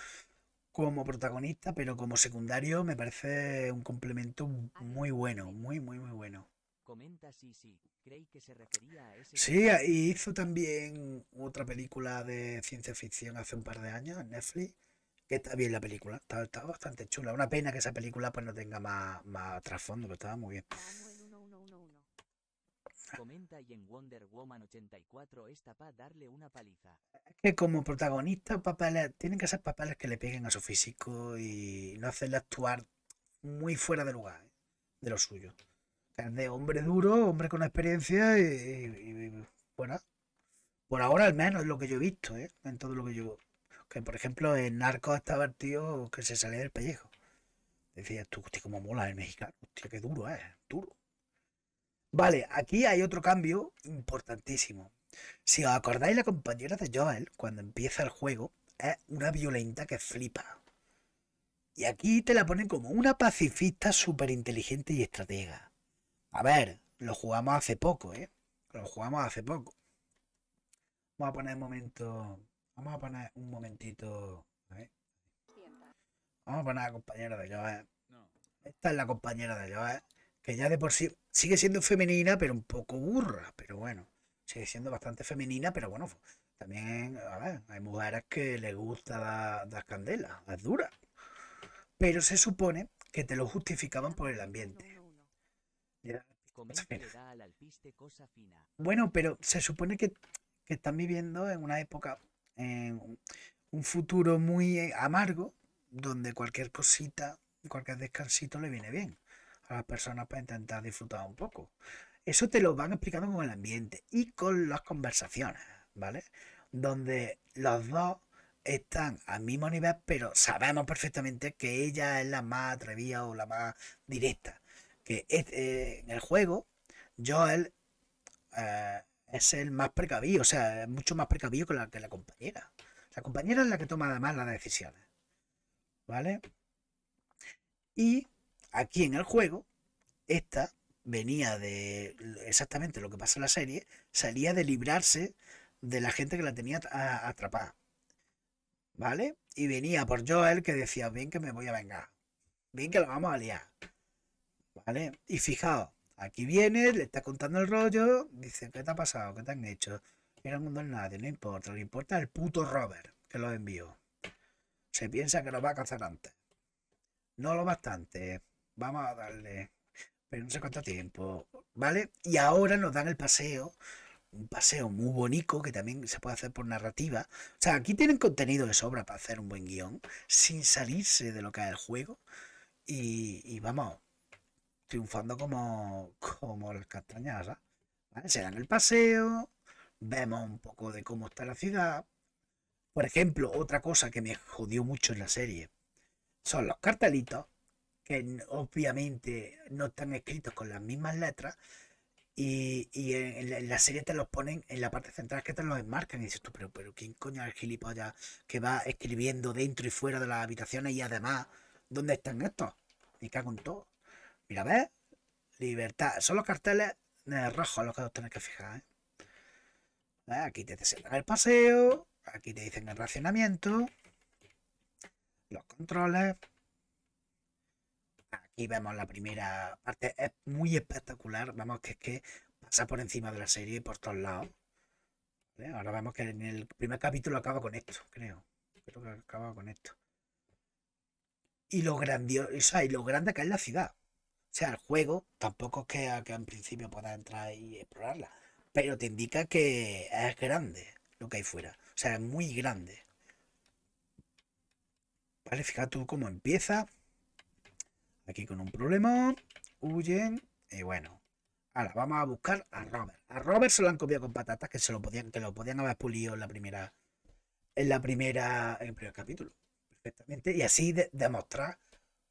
como protagonista, pero como secundario me parece un complemento muy bueno, muy, muy, muy bueno. Comenta sí, sí. que se refería a Sí, y hizo también otra película de ciencia ficción hace un par de años en Netflix. Que está bien la película, está, bastante chula. Una pena que esa película pues no tenga más, más trasfondo, pero estaba muy bien es Que como protagonista, papeles, tienen que ser papeles que le peguen a su físico y no hacerle actuar muy fuera de lugar, de lo suyo. de hombre duro, hombre con experiencia y, bueno, por ahora al menos es lo que yo he visto, ¿eh? en todo lo que yo... Que por ejemplo en Narcos estaba el tío que se sale del pellejo. Decía tú, hostia, mola el mexicano, hostia, qué duro es, ¿eh? duro. Vale, aquí hay otro cambio importantísimo. Si os acordáis, la compañera de Joel, cuando empieza el juego, es una violenta que flipa. Y aquí te la ponen como una pacifista súper inteligente y estratega. A ver, lo jugamos hace poco, ¿eh? Lo jugamos hace poco. Vamos a poner un momento. Vamos a poner un momentito. Vamos a poner la compañera de Joel. Esta es la compañera de Joel que ya de por sí sigue siendo femenina, pero un poco burra, pero bueno, sigue siendo bastante femenina, pero bueno, también, a hay mujeres que les gusta dar candelas, las duras, pero se supone que te lo justificaban por el ambiente. [LAUGHS] bueno, pero se supone que, que están viviendo en una época, en un futuro muy eh, amargo, donde cualquier cosita, cualquier descansito le viene bien las personas para intentar disfrutar un poco. Eso te lo van explicando con el ambiente y con las conversaciones, ¿vale? Donde los dos están al mismo nivel, pero sabemos perfectamente que ella es la más atrevida o la más directa. Que eh, en el juego, Joel eh, es el más precavido, o sea, es mucho más precavido que la, que la compañera. La compañera es la que toma además las decisiones. ¿Vale? Y aquí en el juego, esta venía de exactamente lo que pasa en la serie, salía de librarse de la gente que la tenía atrapada. ¿Vale? Y venía por Joel que decía, bien que me voy a vengar, bien que lo vamos a liar. ¿Vale? Y fijaos, aquí viene, le está contando el rollo, dice, ¿qué te ha pasado? ¿Qué te han hecho? Era el mundo nadie, no importa, lo importa el puto Robert que lo envió. Se piensa que lo va a cazar antes. No lo bastante vamos a darle. Pero no sé cuánto tiempo, ¿vale? Y ahora nos dan el paseo, un paseo muy bonito que también se puede hacer por narrativa. O sea, aquí tienen contenido de sobra para hacer un buen guión, sin salirse de lo que es el juego. Y, vamos, triunfando como, como las castañas, Se dan el paseo, vemos un poco de cómo está la ciudad. Por ejemplo, otra cosa que me jodió mucho en la serie son los cartelitos que obviamente no están escritos con las mismas letras, y, en, la, serie te los ponen en la parte central que te los enmarcan y dices tú, pero, pero ¿quién coño es el gilipollas que va escribiendo dentro y fuera de las habitaciones y además, ¿dónde están estos? Y cago en todo. Mira, ¿ves? Libertad. Son los carteles eh, rojos los que os tenéis que fijar. ¿eh? Aquí te dicen el paseo, aquí te dicen el racionamiento, los controles, y vemos la primera parte, es muy espectacular, vamos que es que pasa por encima de la serie y por todos lados. Ahora vemos que en el primer capítulo acaba con esto, creo. Creo que acaba con esto. Y lo grandioso, y lo grande que es la ciudad. O sea, el juego tampoco es que, que en principio puedas entrar y explorarla, pero te indica que es grande lo que hay fuera. O sea, es muy grande. Vale, fíjate tú cómo empieza. Aquí con un problema. Huyen. Y bueno. Ahora, vamos a buscar a Robert. A Robert se lo han copiado con patatas que se lo podían, que lo podían haber pulido en la primera. En la primera. En el primer capítulo. Perfectamente. Y así demostrar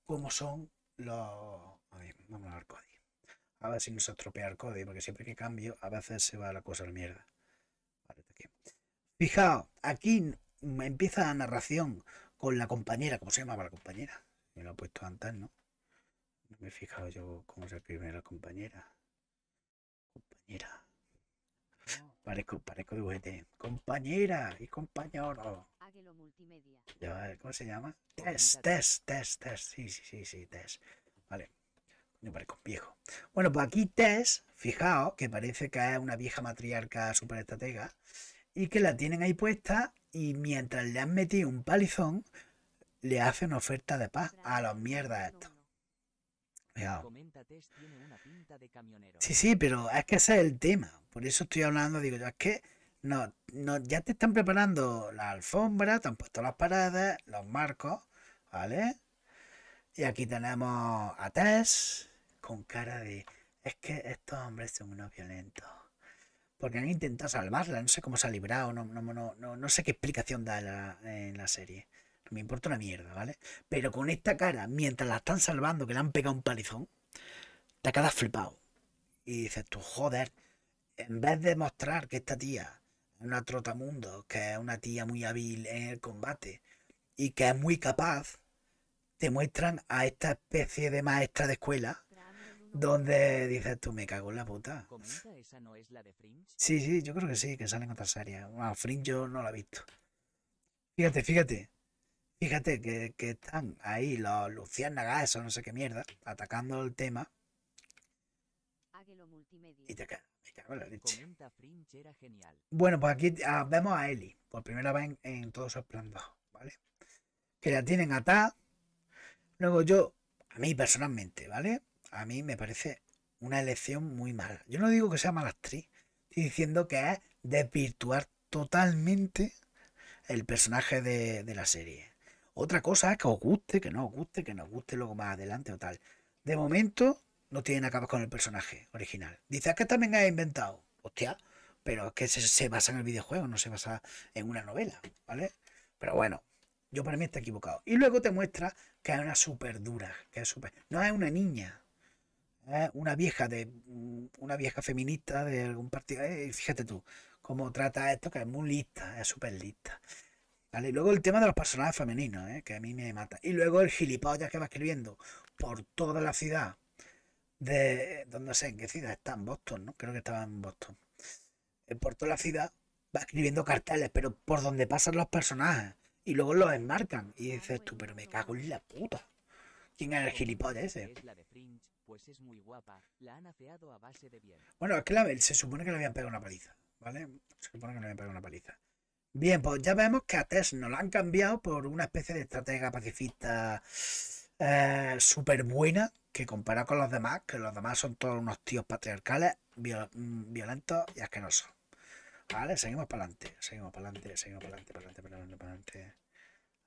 cómo son los. A ver, código. A ver si nos estropea el código, porque siempre que cambio, a veces se va la cosa a la mierda. Fijaos, aquí empieza la narración con la compañera, ¿cómo se llamaba la compañera? Me lo he puesto antes, ¿no? No me he fijado yo cómo se escribe la compañera. Compañera. Oh. Parezco, parezco dibujete. Compañera y compañero. Ah, ¿Cómo se llama? Test, test, test, test. Sí, sí, sí, sí, test. Vale. No parezco viejo. Bueno, pues aquí Tess, fijaos, que parece que es una vieja matriarca estratega. y que la tienen ahí puesta y mientras le han metido un palizón, le hace una oferta de paz a los mierdas estos. Sí, sí, pero es que ese es el tema. Por eso estoy hablando, digo yo, es que no, no, ya te están preparando la alfombra, te han puesto las paredes, los marcos, ¿vale? Y aquí tenemos a Tess con cara de, es que estos hombres son unos violentos. Porque han intentado salvarla, no sé cómo se ha librado, no, no, no, no, sé qué explicación da en la serie me importa una mierda, ¿vale? Pero con esta cara, mientras la están salvando, que le han pegado un palizón, te quedas flipado. Y dices tú, joder, en vez de mostrar que esta tía es una trotamundo, que es una tía muy hábil en el combate y que es muy capaz, te muestran a esta especie de maestra de escuela donde dices tú, me cago en la puta. ¿Esa no es la de Fringe? Sí, sí, yo creo que sí, que salen otras áreas. Bueno, Fringe yo no la he visto. Fíjate, fíjate. Fíjate que, están ahí los Luciana o no sé qué mierda, atacando el tema. Ah, y te Bueno, pues aquí ah, vemos a Eli, por primera vez en, todos esos planos, ¿vale? Que la tienen atada. Luego yo, a mí personalmente, ¿vale? A mí me parece una elección muy mala. Yo no digo que sea mala actriz, estoy diciendo que es desvirtuar totalmente el personaje de la serie. Otra cosa es que os guste, que no os guste, que nos guste luego más adelante o tal. De momento no tienen acabas con el personaje original. Dices ah, que también ha inventado. Hostia, pero es que se, basa en el videojuego, no se basa en una novela, ¿vale? Pero bueno, yo para mí está equivocado. Y luego te muestra que es una súper dura, que es No es una niña, es una vieja de mm, una vieja feminista de algún partido. Eh, fíjate tú cómo trata esto, que es muy lista, es súper lista. Y luego el tema de los personajes femeninos, ¿eh? que a mí me mata. Y luego el gilipollas que va escribiendo por toda la ciudad. De, dónde sé en qué ciudad está, en Boston, ¿no? Creo que estaba en Boston. Eh, por toda la ciudad va escribiendo carteles, pero por donde pasan los personajes. Y luego los enmarcan. Y ah, dices tú, pero me cago en la puta. ¿Quién era el gilipollas ese? Bueno, es que la, se supone que le habían pegado una paliza, ¿vale? Se supone que le habían pegado una paliza. Bien, pues ya vemos que a Tess nos la han cambiado por una especie de estratega pacifista eh, súper buena, que compara con los demás, que los demás son todos unos tíos patriarcales, mm, violentos y asquerosos. Vale, seguimos para adelante, seguimos para adelante, seguimos para adelante, para adelante, para adelante,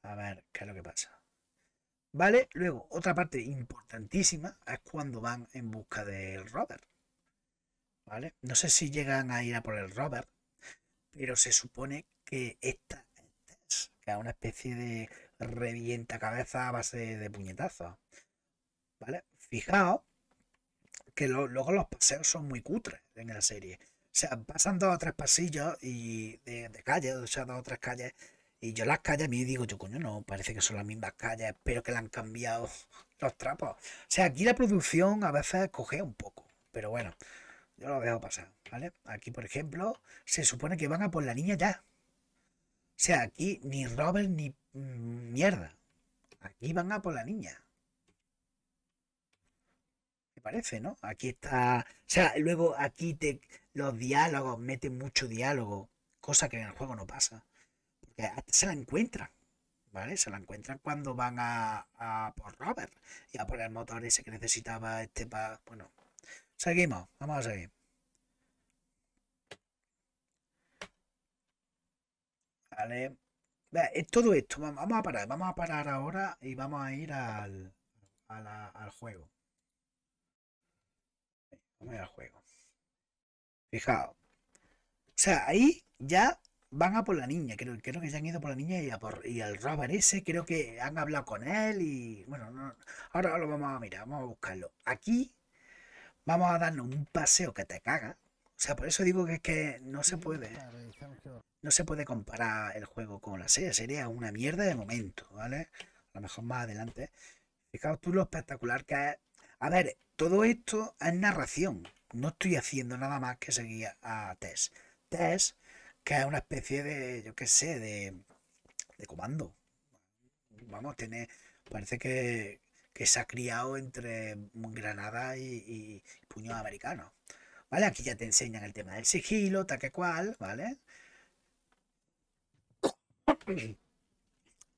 A ver, ¿qué es lo que pasa? Vale, luego, otra parte importantísima es cuando van en busca del Robert. Vale, no sé si llegan a ir a por el Robert, pero se supone que que esta, es una especie de revienta cabeza a base de puñetazos. ¿Vale? Fijaos que luego los paseos son muy cutres en la serie. O sea, pasan dos o tres pasillos y de, calles, o sea, dos o tres calles. Y yo las calles a mí digo, yo coño, no, parece que son las mismas calles, pero que le han cambiado [LAUGHS] los trapos. O sea, aquí la producción a veces coge un poco, pero bueno, yo lo dejo pasar, ¿vale? Aquí, por ejemplo, se supone que van a por la niña ya, o sea, aquí ni Robert ni mm, mierda. Aquí van a por la niña. Me parece, ¿no? Aquí está... O sea, luego aquí te... los diálogos, meten mucho diálogo. Cosa que en el juego no pasa. se la encuentran. ¿Vale? Se la encuentran cuando van a, a por Robert y a por el motor ese que necesitaba este para... Bueno, seguimos, vamos a seguir. Vale. Todo esto, vamos a parar, vamos a parar ahora y vamos a ir al, al juego. Vamos a ir al juego. Fijaos. O sea, ahí ya van a por la niña. Creo, creo que se han ido por la niña y, por, y al Robert ese. Creo que han hablado con él y... Bueno, ahora lo vamos a mirar, vamos a buscarlo. Aquí vamos a darnos un paseo que te caga. O sea, por eso digo que es que no se puede. No se puede comparar el juego con la serie. Sería una mierda de momento, ¿vale? A lo mejor más adelante. Fijaos tú lo espectacular que es. A ver, todo esto es narración. No estoy haciendo nada más que seguir a Tess. Tess, que es una especie de, yo qué sé, de, comando. Vamos, tiene, parece que, se ha criado entre Granada y, y puños americanos. Aquí ya te enseñan el tema del sigilo, tal que cual, ¿vale?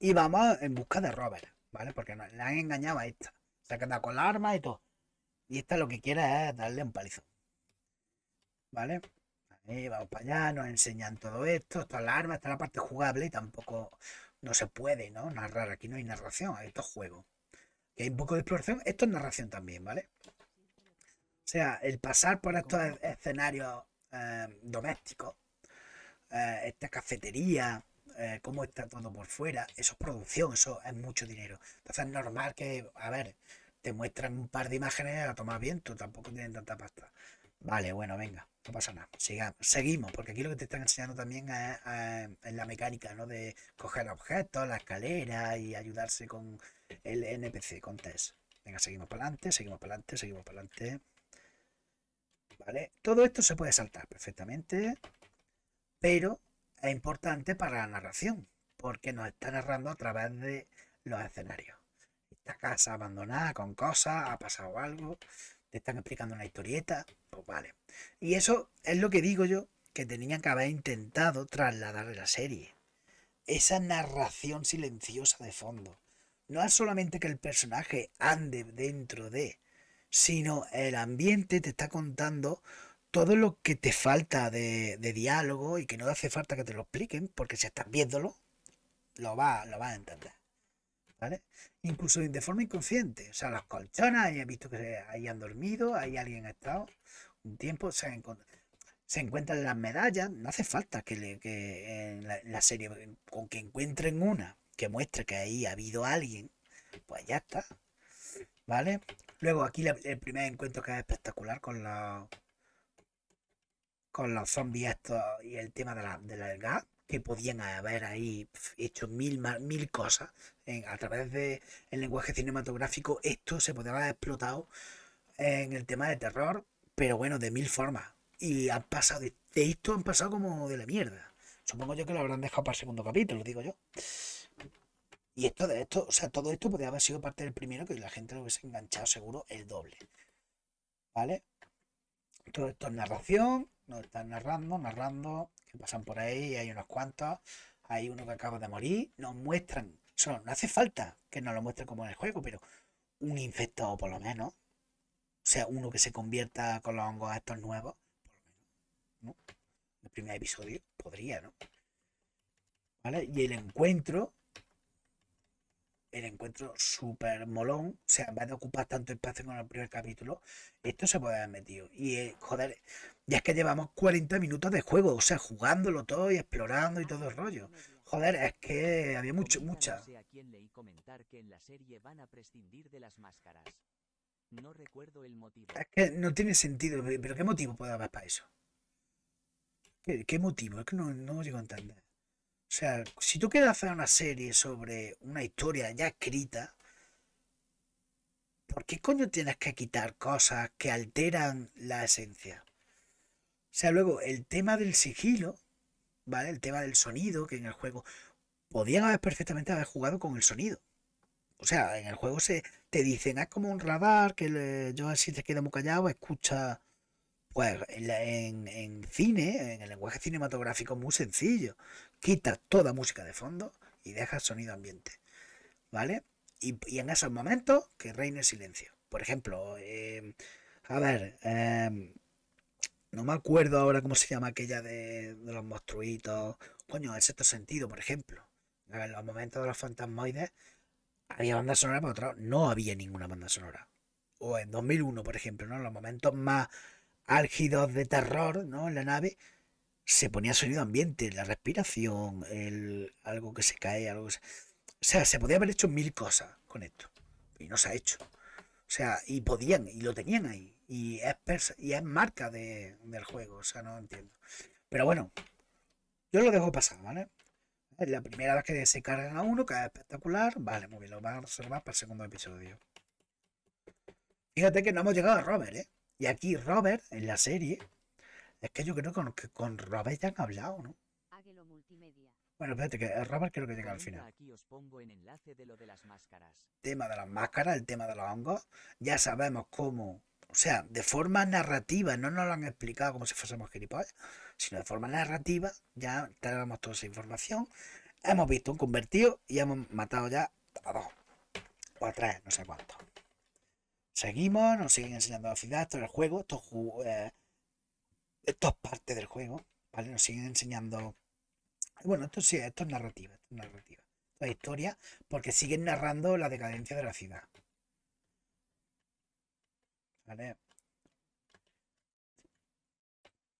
Y vamos en busca de Robert, ¿vale? Porque nos, la han engañado a esta. Se ha quedado con la arma y todo. Y esta lo que quiere es darle un palizón. ¿Vale? Ahí vamos para allá, nos enseñan todo esto, está la arma, está la parte jugable y tampoco no se puede, ¿no? Narrar, aquí no hay narración, esto es juego. Que hay un poco de exploración, esto es narración también, ¿vale? O sea, el pasar por estos e-, escenarios em, domésticos, eh, esta cafetería, eh, cómo está todo por fuera, eso es producción, eso es mucho dinero. Entonces es normal que, a ver, te muestran un par de imágenes a tomar viento, tampoco tienen tanta pasta. Vale, bueno, venga, no pasa nada. Sigamos, seguimos, porque aquí lo que te están enseñando también em, es, la mecánica, ¿no? De coger objetos, la escalera y ayudarse con el NPC, con Tess. Venga, seguimos para adelante, seguimos para adelante, seguimos para adelante. Todo esto se puede saltar perfectamente, pero es importante para la narración, porque nos está narrando a través de los escenarios. Esta casa abandonada con cosas, ha pasado algo, te están explicando una historieta, pues vale. Y eso es lo que digo yo, que tenían que haber intentado trasladar la serie. Esa narración silenciosa de fondo. No es solamente que el personaje ande dentro de, sino el ambiente te está contando todo lo que te falta de, diálogo y que no hace falta que te lo expliquen, porque si estás viéndolo, lo vas a entender. ¿Vale? Incluso de forma inconsciente. O sea, las colchonas, he visto que ahí han dormido, ahí alguien ha estado un tiempo, se, encuentran las medallas. No hace falta que, en la, serie, con que encuentren una que muestre que ahí ha habido alguien, pues ya está. ¿Vale? Luego aquí el primer encuentro que es espectacular con los con los zombies estos y el tema de la, de del gas, que podían haber ahí hecho mil, mil cosas. a través del el lenguaje cinematográfico, esto se podría haber explotado en el tema de terror, pero bueno, de mil formas. Y han pasado, de esto han pasado como de la mierda. Supongo yo que lo habrán dejado para el segundo capítulo, digo yo. Y esto de esto, o sea, todo esto podría haber sido parte del primero que la gente lo hubiese enganchado seguro el doble. ¿Vale? Todo esto es narración, nos están narrando, narrando, que pasan por ahí, hay unos cuantos, hay uno que acaba de morir, nos muestran, solo no hace falta que nos lo muestren como en el juego, pero un infectado por lo menos, o sea, uno que se convierta con los hongos estos nuevos, por lo menos, El primer episodio podría, ¿no? ¿Vale? Y el encuentro el encuentro súper molón. O sea, en vez ocupar tanto espacio como el primer capítulo, esto se puede haber metido. Y eh, joder, ya es que llevamos 40 minutos de juego, o sea, jugándolo todo y explorando y todo el rollo. Joder, es que había mucho, mucha. No recuerdo el motivo. Es que no tiene sentido, pero ¿qué motivo puede haber para eso? ¿Qué, motivo? Es que no, no llego a entender. O sea, si tú quieres hacer una serie sobre una historia ya escrita, ¿por qué coño tienes que quitar cosas que alteran la esencia? O sea, luego el tema del sigilo, ¿vale? El tema del sonido, que en el juego podían haber perfectamente haber jugado con el sonido. O sea, en el juego se te dicen, es como un radar, que yo si te queda muy callado, escucha pues en, cine, en el lenguaje cinematográfico muy sencillo. Quita toda música de fondo y deja sonido ambiente. ¿Vale? Y, en esos momentos que reine el silencio. Por ejemplo, em, a ver, em, no me acuerdo ahora cómo se llama aquella de, los monstruitos. Coño, el sexto sentido, por ejemplo. En los momentos de los fantasmoides había banda sonora, pero otro no había ninguna banda sonora. O en 2001, por ejemplo, ¿no? Los momentos más álgidos de terror, ¿no? En la nave, se ponía sonido ambiente, la respiración, el, algo que se cae, algo que se... O sea, se podía haber hecho mil cosas con esto. Y no se ha hecho. O sea, y podían, y lo tenían ahí. Y es, y es marca de, del juego, o sea, no entiendo. Pero bueno, yo lo dejo pasar, ¿vale? Es la primera vez que se cargan a uno, que es espectacular. Vale, muy bien, lo vamos a para el segundo episodio. Fíjate que no hemos llegado a Robert, ¿eh? Y aquí Robert, en la serie, es que yo creo que con, con Robert ya han hablado, ¿no? Bueno, espérate, que eh, Robert creo que llega al final. Aquí os pongo en enlace de lo de las máscaras. Tema de las máscaras, el tema de los hongos. Ya sabemos cómo, o sea, de forma narrativa, no nos lo han explicado como si fuésemos gilipollas, sino de forma narrativa, ya tenemos toda esa información. Hemos visto un convertido y hemos matado ya a dos o a tres, no sé cuánto Seguimos, nos siguen enseñando la ciudad, es el juego, esto es eh, parte del juego, ¿vale? Nos siguen enseñando. Bueno, esto sí, esto es narrativa, esto es narrativa. historia, porque siguen narrando la decadencia de la ciudad.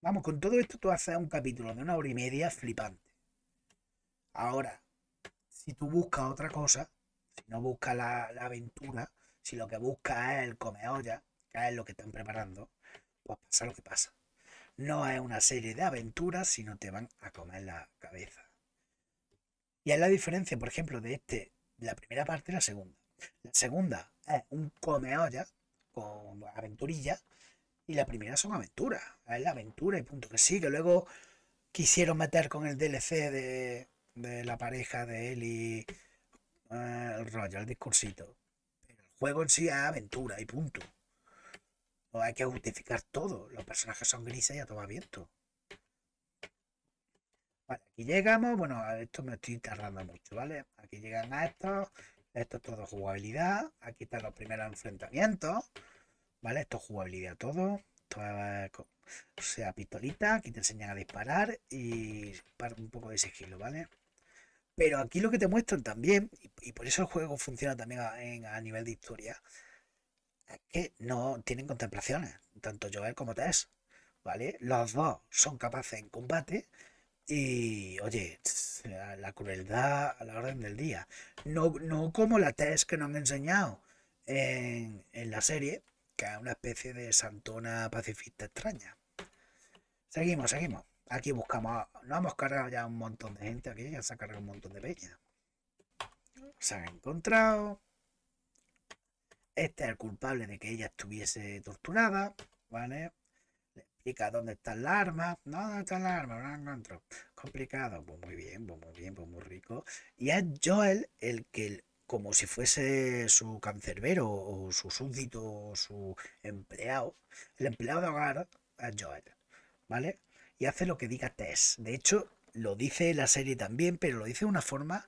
Vamos, con todo esto tú haces un capítulo de una hora y media flipante. Ahora, si tú buscas otra cosa, si no buscas la aventura, si lo que busca es el comeolla, que es lo que están preparando, pues pasa lo que pasa. No es una serie de aventuras, sino te van a comer la cabeza. Y es la diferencia, por ejemplo, de este, la primera parte y la segunda. La segunda es un comeolla con aventurilla y la primera son aventuras. Es la aventura y punto que sí, que luego quisieron meter con el DLC de, la pareja de él y eh, el rollo, el discursito juego en sí es aventura y punto. No pues hay que justificar todo. Los personajes son grises y a todo viento. aquí llegamos. Bueno, a esto me estoy tardando mucho, ¿vale? Aquí llegan a esto, Esto es todo jugabilidad. Aquí están los primeros enfrentamientos. ¿Vale? Esto es jugabilidad todo. Esto o sea, pistolita. Aquí te enseñan a disparar y un poco de sigilo, ¿vale? Pero aquí lo que te muestran también, y, por eso el juego funciona también a, nivel de historia, es que no tienen contemplaciones, tanto Joel como Tess. ¿Vale? Los dos son capaces en combate y, oye, la crueldad a la orden del día. No, como la Tess que nos han enseñado en, en la serie, que es una especie de santona pacifista extraña. Seguimos, seguimos. Aquí buscamos, no hemos cargado ya un montón de gente aquí, ya se ha cargado un montón de peña. Se han encontrado. Este es el culpable de que ella estuviese torturada, ¿vale? Le explica dónde está el arma, No, ¿dónde están las armas? No encuentro. Complicado. Pues muy bien, pues muy bien, pues muy rico. Y es Joel el que, como si fuese su cancerbero o su súbdito o su empleado, el empleado de hogar es Joel, ¿vale? y hace lo que diga Tess. De hecho, lo dice la serie también, pero lo dice de una forma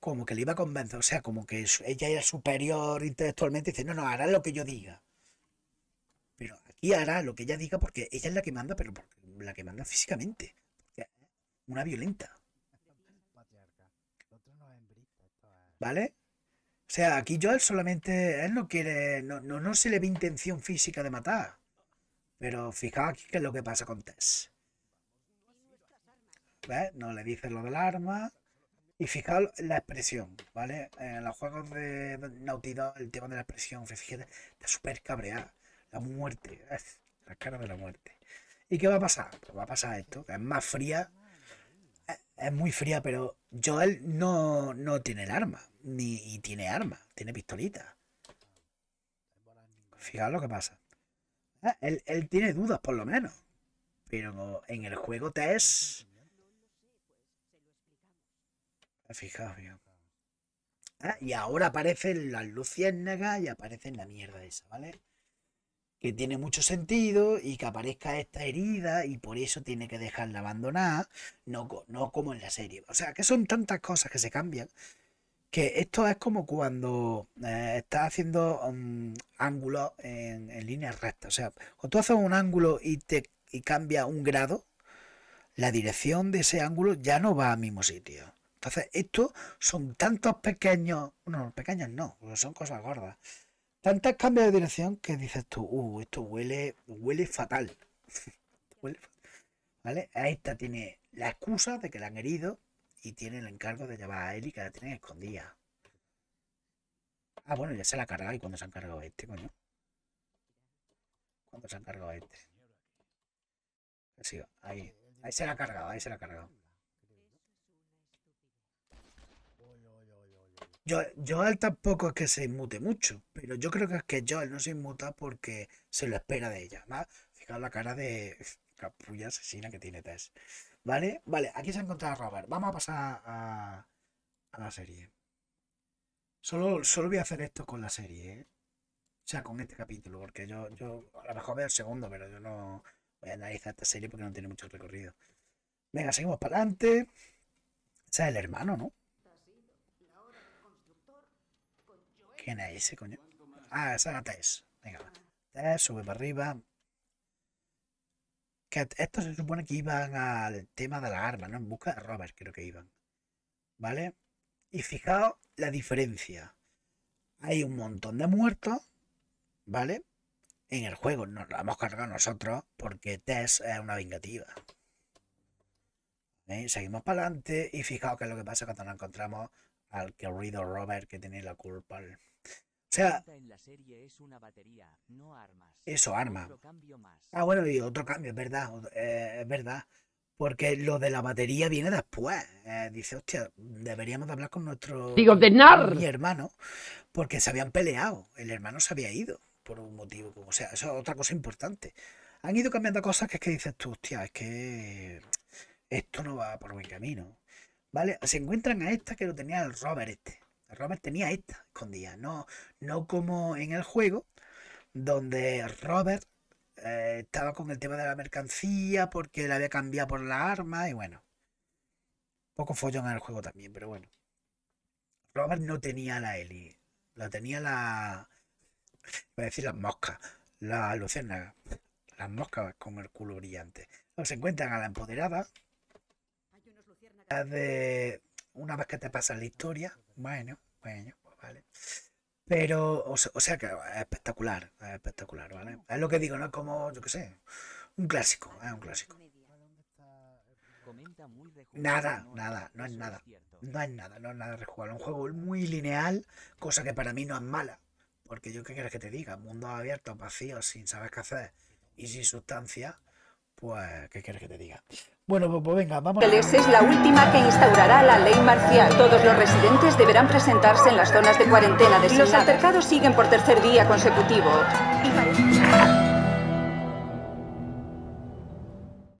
como que le iba a convencer, o sea, como que ella es superior intelectualmente y dice, no, no, hará lo que yo diga. Pero aquí hará lo que ella diga porque ella es la que manda, pero la que manda físicamente. Una violenta. ¿Vale? O sea, aquí Joel solamente, él no quiere, no, no, no se le ve intención física de matar. Pero fijaos aquí qué es lo que pasa con Tess. No le dice lo del arma. Y fijaos la expresión, ¿vale? En los juegos de Naughty Dog, el tema de la expresión, fíjate, está súper cabreada. La muerte, la cara de la muerte. ¿Y qué va a pasar? Pues va a pasar esto, es más fría. Es muy fría, pero Joel no, no tiene el arma. Ni y tiene arma, tiene pistolita. Fijaos lo que pasa. Ah, él, él tiene dudas, por lo menos. Pero en el juego te Fijaos bien. Ah, y ahora aparecen las luciérnagas y aparecen la mierda esa, ¿vale? Que tiene mucho sentido y que aparezca esta herida y por eso tiene que dejarla abandonada, no, como en la serie. O sea, que son tantas cosas que se cambian que esto es como cuando eh, estás haciendo mm, ángulos en, línea recta. O sea, cuando tú haces un ángulo y, te, y cambia un grado, la dirección de ese ángulo ya no va al mismo sitio. Entonces, esto son tantos pequeños, No, pequeños no, son cosas gordas. Tantos cambios de dirección que dices tú, uh, esto huele, huele fatal. [LAUGHS] huele fatal. ¿Vale? Esta tiene la excusa de que la han herido y tiene el encargo de llevar a él Y que la tienen escondida. Ah, bueno, ya se la ha cargado y cuando se ha cargado este, coño. Cuando se ha cargado este. ahí. Ahí se la ha cargado, ahí se la ha cargado. Joel, tampoco es que se inmute mucho, pero yo creo que es que Joel no se inmuta porque se lo espera de ella. ¿va? Fijaos la cara de capulla asesina que tiene Tess. ¿Vale? Vale, aquí se ha encontrado Robert. Vamos a pasar a, la serie. Solo, solo voy a hacer esto con la serie, ¿eh? O sea, con este capítulo, porque yo, yo a lo mejor veo el segundo, pero yo no voy a analizar esta serie porque no tiene mucho recorrido. Venga, seguimos para adelante. O sea, el hermano, ¿no? ¿Quién es ese coño? Ah, la Tess. Venga, Tess sube para arriba. Que esto se supone que iban al tema de la arma, ¿no? En busca de Robert, creo que iban. ¿Vale? Y fijaos la diferencia. Hay un montón de muertos, ¿vale? En el juego nos lo hemos cargado nosotros porque Tess es una vengativa. ¿Eh? Seguimos para adelante y fijaos qué es lo que pasa cuando nos encontramos al querido Robert que tiene la culpa sea, la serie es una batería, no armas. Eso, arma. Ah, bueno, y otro cambio, es verdad, eh, es verdad. Porque lo de la batería viene después. Eh, dice, hostia, deberíamos hablar con nuestro... Digo, de nar. Mi hermano, porque se habían peleado. El hermano se había ido por un motivo. O sea, eso es otra cosa importante. Han ido cambiando cosas que es que dices tú, hostia, es que esto no va por buen camino. ¿Vale? Se encuentran a esta que lo tenía el Robert este. Robert tenía esta escondida, no, no como en el juego, donde Robert eh, estaba con el tema de la mercancía porque la había cambiado por la arma y bueno. Poco follón en el juego también, pero bueno. Robert no tenía la Eli, la tenía la. Voy a decir las moscas, la luciérnaga, las moscas con el culo brillante. Se encuentran a la empoderada. de. Una vez que te pasa la historia, bueno, bueno, pues vale. Pero, o sea, que es espectacular, es espectacular, ¿vale? Es lo que digo, ¿no? es Como, yo qué sé, un clásico, es ¿eh? un clásico. Nada, nada, no es nada. No es nada, no es nada rejugable. Un juego muy lineal, cosa que para mí no es mala. Porque yo, ¿qué quieres que te diga? mundo abierto vacíos, sin saber qué hacer y sin sustancia, pues, ¿qué quieres que te diga? Bueno, pues, pues venga, vamos. es la última que instaurará la ley marcial. Todos los residentes deberán presentarse en las zonas de cuarentena de Los altercados siguen por tercer día consecutivo. Y...